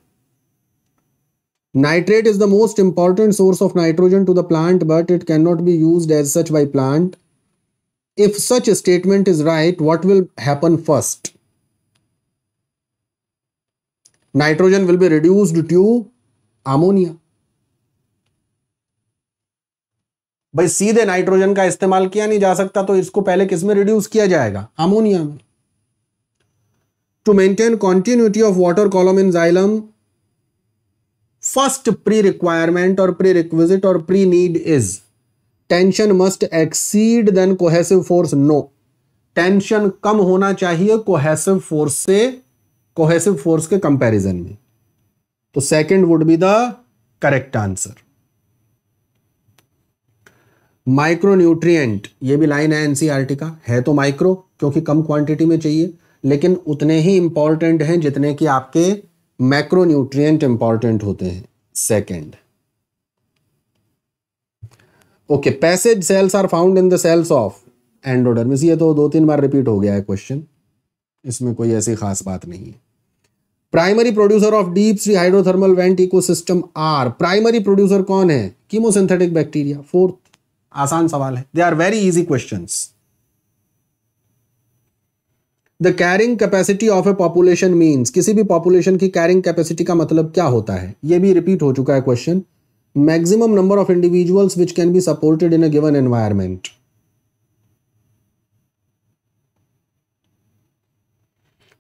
nitrate is the most important source of nitrogen to the plant but it can not be use as such by plant if such statement is right what will happen first nitrogen will be reduced to ammonia भाई सीधे nitrogen का इस्तेमाल किया नहीं जा सकता तो इसको पहले किसमें रिड्यूस किया जाएगा अमोनिया में to maintain continuity of water column in xylem first pre requirement और प्री रिक्विजिट और pre need is tension must exceed then cohesive force no tension कम होना चाहिए कोहेसिव फोर्स से कोहेसिव फोर्स के कंपैरिजन में तो second would be the correct answer micronutrient ये भी लाइन है एनसीईआरटी e का है तो माइक्रो क्योंकि कम क्वांटिटी में चाहिए लेकिन उतने ही इंपॉर्टेंट हैं जितने कि आपके मैक्रो न्यूट्रिएंट इंपॉर्टेंट होते हैं second okay passage cells are found in the cells of endodermis ये तो दो तीन बार रिपीट हो गया है क्वेश्चन इसमें कोई ऐसी खास बात नहीं है primary producer of deep sea hydrothermal vent ecosystem are primary producer कौन है कीमोसिंथेटिक बैक्टीरिया फोर्थ आसान सवाल है they are very easy question the carrying capacity of a population means किसी भी पॉपुलेशन की कैरिंग कैपेसिटी का मतलब क्या होता है ये भी रिपीट हो चुका है question maximum number of individuals which can be supported in a given environment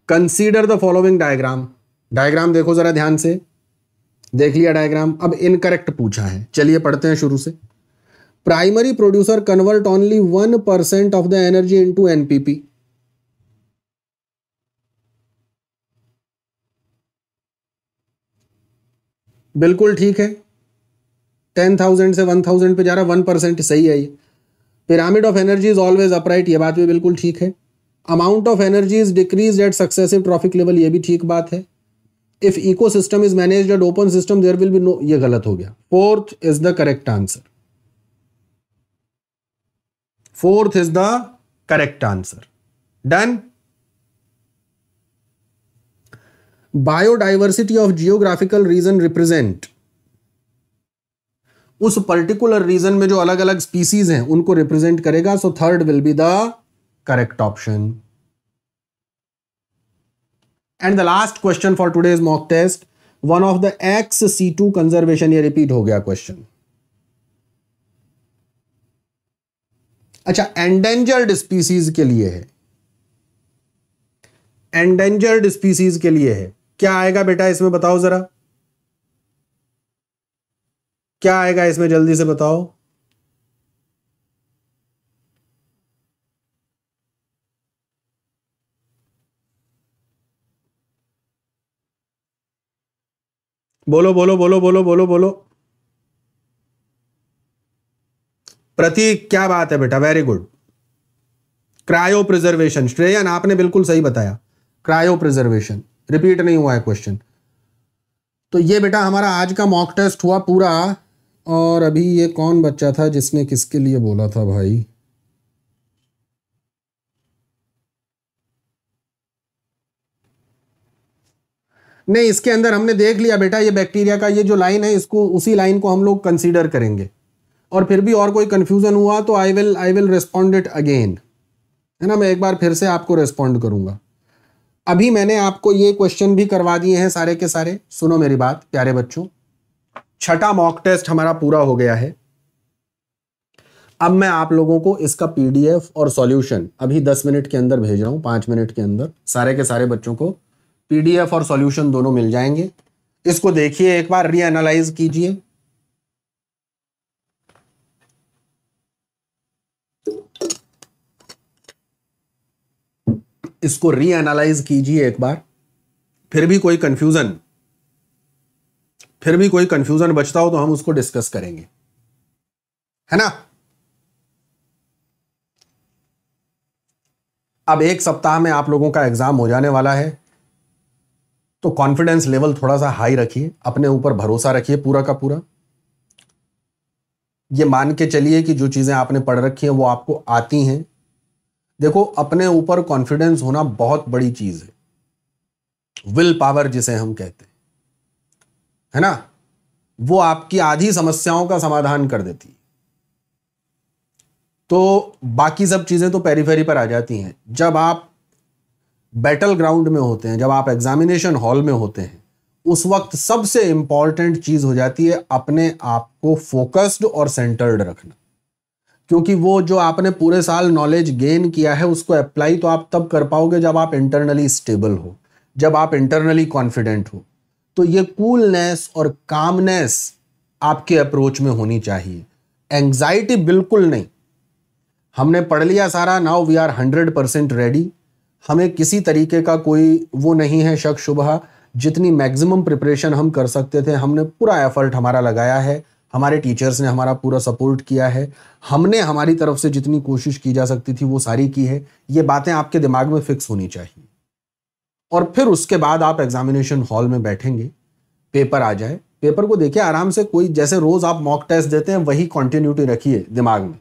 consider the following diagram diagram देखो जरा ध्यान से देख लिया डायग्राम अब इनकरेक्ट पूछा है चलिए पढ़ते हैं शुरू से primary producer convert only one percent of the energy into NPP बिल्कुल ठीक है टेन थाउजेंड से वन थाउजेंड पे जा रहा वन परसेंट सही है ये pyramid of energy is always upright ये बात भी बिल्कुल ठीक है amount of energy is decrease at successive trophic level ये भी ठीक बात है if ecosystem is manage at open system there will be no ये गलत हो गया fourth is the correct answer fourth is the correct answer done biodiversity of geographical region represent उस पर्टिकुलर रीजन में जो अलग अलग स्पीसीज हैं उनको रिप्रेजेंट करेगा so third will be the correct option and the last question for today's mock test one of the ex situ conservation ये repeat हो गया क्वेश्चन अच्छा एंडेंजर्ड स्पीसीज के लिए है एंडेंजर्ड स्पीसीज के लिए है क्या आएगा बेटा इसमें बताओ जरा क्या आएगा इसमें जल्दी से बताओ बोलो बोलो बोलो बोलो बोलो बोलो प्रतीक क्या बात है बेटा very good cryopreservation Shreyan आपने बिल्कुल सही बताया क्रायो प्रिजर्वेशन रिपीट नहीं हुआ है क्वेश्चन तो ये बेटा हमारा आज का मॉक टेस्ट हुआ पूरा और अभी ये कौन बच्चा था जिसने किसके लिए बोला था भाई नहीं इसके अंदर हमने देख लिया बेटा ये बैक्टीरिया का ये जो लाइन है इसको उसी लाइन को हम लोग कंसीडर करेंगे और फिर भी और कोई कन्फ्यूज़न हुआ तो I will I will respond it again है ना मैं एक बार फिर से आपको रिस्पॉन्ड करूंगा अभी मैंने आपको ये क्वेश्चन भी करवा दिए हैं सारे के सारे सुनो मेरी बात प्यारे बच्चों छठा मॉक टेस्ट हमारा पूरा हो गया है अब मैं आप लोगों को इसका पीडीएफ और सॉल्यूशन अभी दस मिनट के अंदर भेज रहा हूं पांच मिनट के अंदर सारे के सारे बच्चों को पीडीएफ और सॉल्यूशन दोनों मिल जाएंगे इसको देखिए एक बार रीएनालाइज कीजिए इसको रीएनालाइज कीजिए एक बार फिर भी कोई कंफ्यूजन फिर भी कोई कंफ्यूजन बचता हो तो हम उसको डिस्कस करेंगे है ना अब एक सप्ताह में आप लोगों का एग्जाम हो जाने वाला है तो कॉन्फिडेंस लेवल थोड़ा सा हाई रखिए अपने ऊपर भरोसा रखिए पूरा का पूरा ये मान के चलिए कि जो चीज़ें आपने पढ़ रखी हैं वो आपको आती हैं देखो अपने ऊपर कॉन्फिडेंस होना बहुत बड़ी चीज है विल पावर जिसे हम कहते हैं है ना वो आपकी आधी समस्याओं का समाधान कर देती है तो बाकी सब चीज़ें तो पेरीफेरी पर आ जाती हैं जब आप बैटल ग्राउंड में होते हैं जब आप एग्जामिनेशन हॉल में होते हैं उस वक्त सबसे इंपॉर्टेंट चीज़ हो जाती है अपने आप को फोकस्ड और सेंटर्ड रखना क्योंकि वो जो आपने पूरे साल नॉलेज गेन किया है उसको अप्लाई तो आप तब कर पाओगे जब आप इंटरनली स्टेबल हो जब आप इंटरनली कॉन्फिडेंट हो तो ये कूलनेस और कामनेस आपके अप्रोच में होनी चाहिए एंग्जाइटी बिल्कुल नहीं हमने पढ़ लिया सारा now we are hundred percent ready हमें किसी तरीके का कोई वो नहीं है शक शुभ जितनी मैक्सिमम प्रिपरेशन हम कर सकते थे हमने पूरा एफर्ट हमारा लगाया है हमारे टीचर्स ने हमारा पूरा सपोर्ट किया है हमने हमारी तरफ से जितनी कोशिश की जा सकती थी वो सारी की है ये बातें आपके दिमाग में फिक्स होनी चाहिए और फिर उसके बाद आप एग्जामिनेशन हॉल में बैठेंगे पेपर आ जाए पेपर को देखिए आराम से कोई जैसे रोज आप मॉक टेस्ट देते हैं वही कॉन्टिन्यूटी रखिए दिमाग में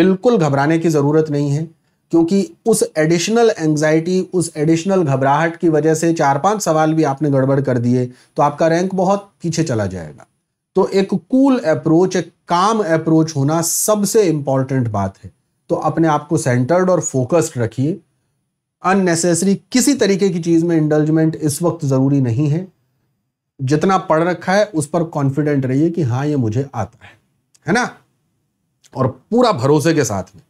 बिल्कुल घबराने की ज़रूरत नहीं है क्योंकि उस एडिशनल एंग्जाइटी उस एडिशनल घबराहट की वजह से चार पांच सवाल भी आपने गड़बड़ कर दिए तो आपका रैंक बहुत पीछे चला जाएगा तो एक कूल अप्रोच एक काम अप्रोच होना सबसे इंपॉर्टेंट बात है तो अपने आप को सेंटर्ड और फोकस्ड रखिए अननेसेसरी किसी तरीके की चीज़ में इंडल्जमेंट इस वक्त ज़रूरी नहीं है जितना पढ़ रखा है उस पर कॉन्फिडेंट रहिए कि हाँ ये मुझे आता है है ना और पूरा भरोसे के साथ में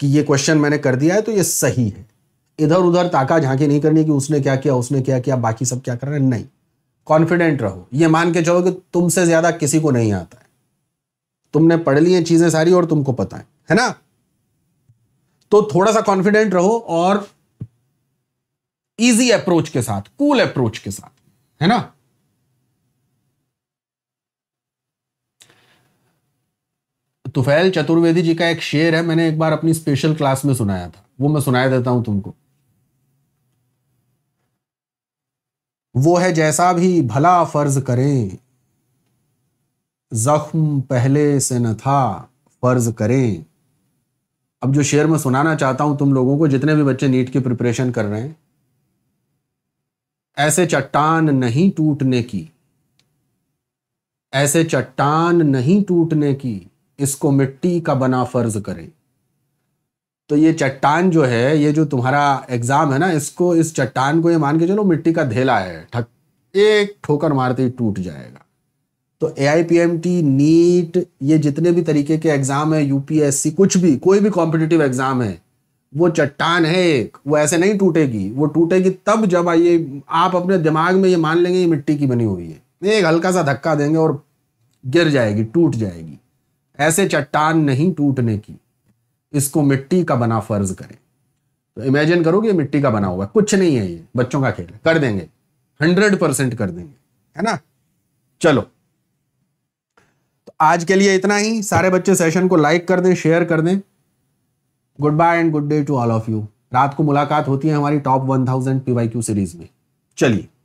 कि ये क्वेश्चन मैंने कर दिया है तो ये सही है इधर उधर ताका झांकी नहीं करनी कि उसने क्या किया उसने क्या किया बाकी सब क्या कर रहे हैं नहीं कॉन्फिडेंट रहो ये मान के चलो कि तुमसे ज़्यादा किसी को नहीं आता है तुमने पढ़ ली है चीज़ें सारी और तुमको पता है है ना तो थोड़ा सा कॉन्फिडेंट रहो और इजी अप्रोच के साथ कूल cool अप्रोच के साथ है ना तुफैल चतुर्वेदी जी का एक शेर है मैंने एक बार अपनी स्पेशल क्लास में सुनाया था वो मैं सुनाया देता हूं तुमको वो है जैसा भी भला फर्ज करें जख्म पहले से न था फर्ज करें अब जो शेर में सुनाना चाहता हूं तुम लोगों को जितने भी बच्चे नीट की प्रिपरेशन कर रहे हैं ऐसे चट्टान नहीं टूटने की ऐसे चट्टान नहीं टूटने की इसको मिट्टी का बना फर्ज करें तो ये चट्टान जो है ये जो तुम्हारा एग्ज़ाम है ना इसको इस चट्टान को ये मान के चलो मिट्टी का धेला है ठक एक ठोकर मारते ही टूट जाएगा तो A I P M T NEET ये जितने भी तरीके के एग्ज़ाम है यूपीएससी कुछ भी कोई भी कॉम्पिटिटिव एग्ज़ाम है वो चट्टान है एक वो ऐसे नहीं टूटेगी वो टूटेगी तब जब ये आप अपने दिमाग में ये मान लेंगे ये मिट्टी की बनी हुई है एक हल्का सा धक्का देंगे और गिर जाएगी टूट जाएगी ऐसे चट्टान नहीं टूटने की इसको मिट्टी का बना फर्ज करें तो इमेजिन करो कि मिट्टी का बना हुआ है कुछ नहीं है ये बच्चों का खेल कर देंगे हंड्रेड परसेंट कर देंगे है ना चलो तो आज के लिए इतना ही सारे बच्चे सेशन को लाइक कर दें शेयर कर दें good bye and good day to all of you रात को मुलाकात होती है हमारी top one thousand PY Q series में चलिए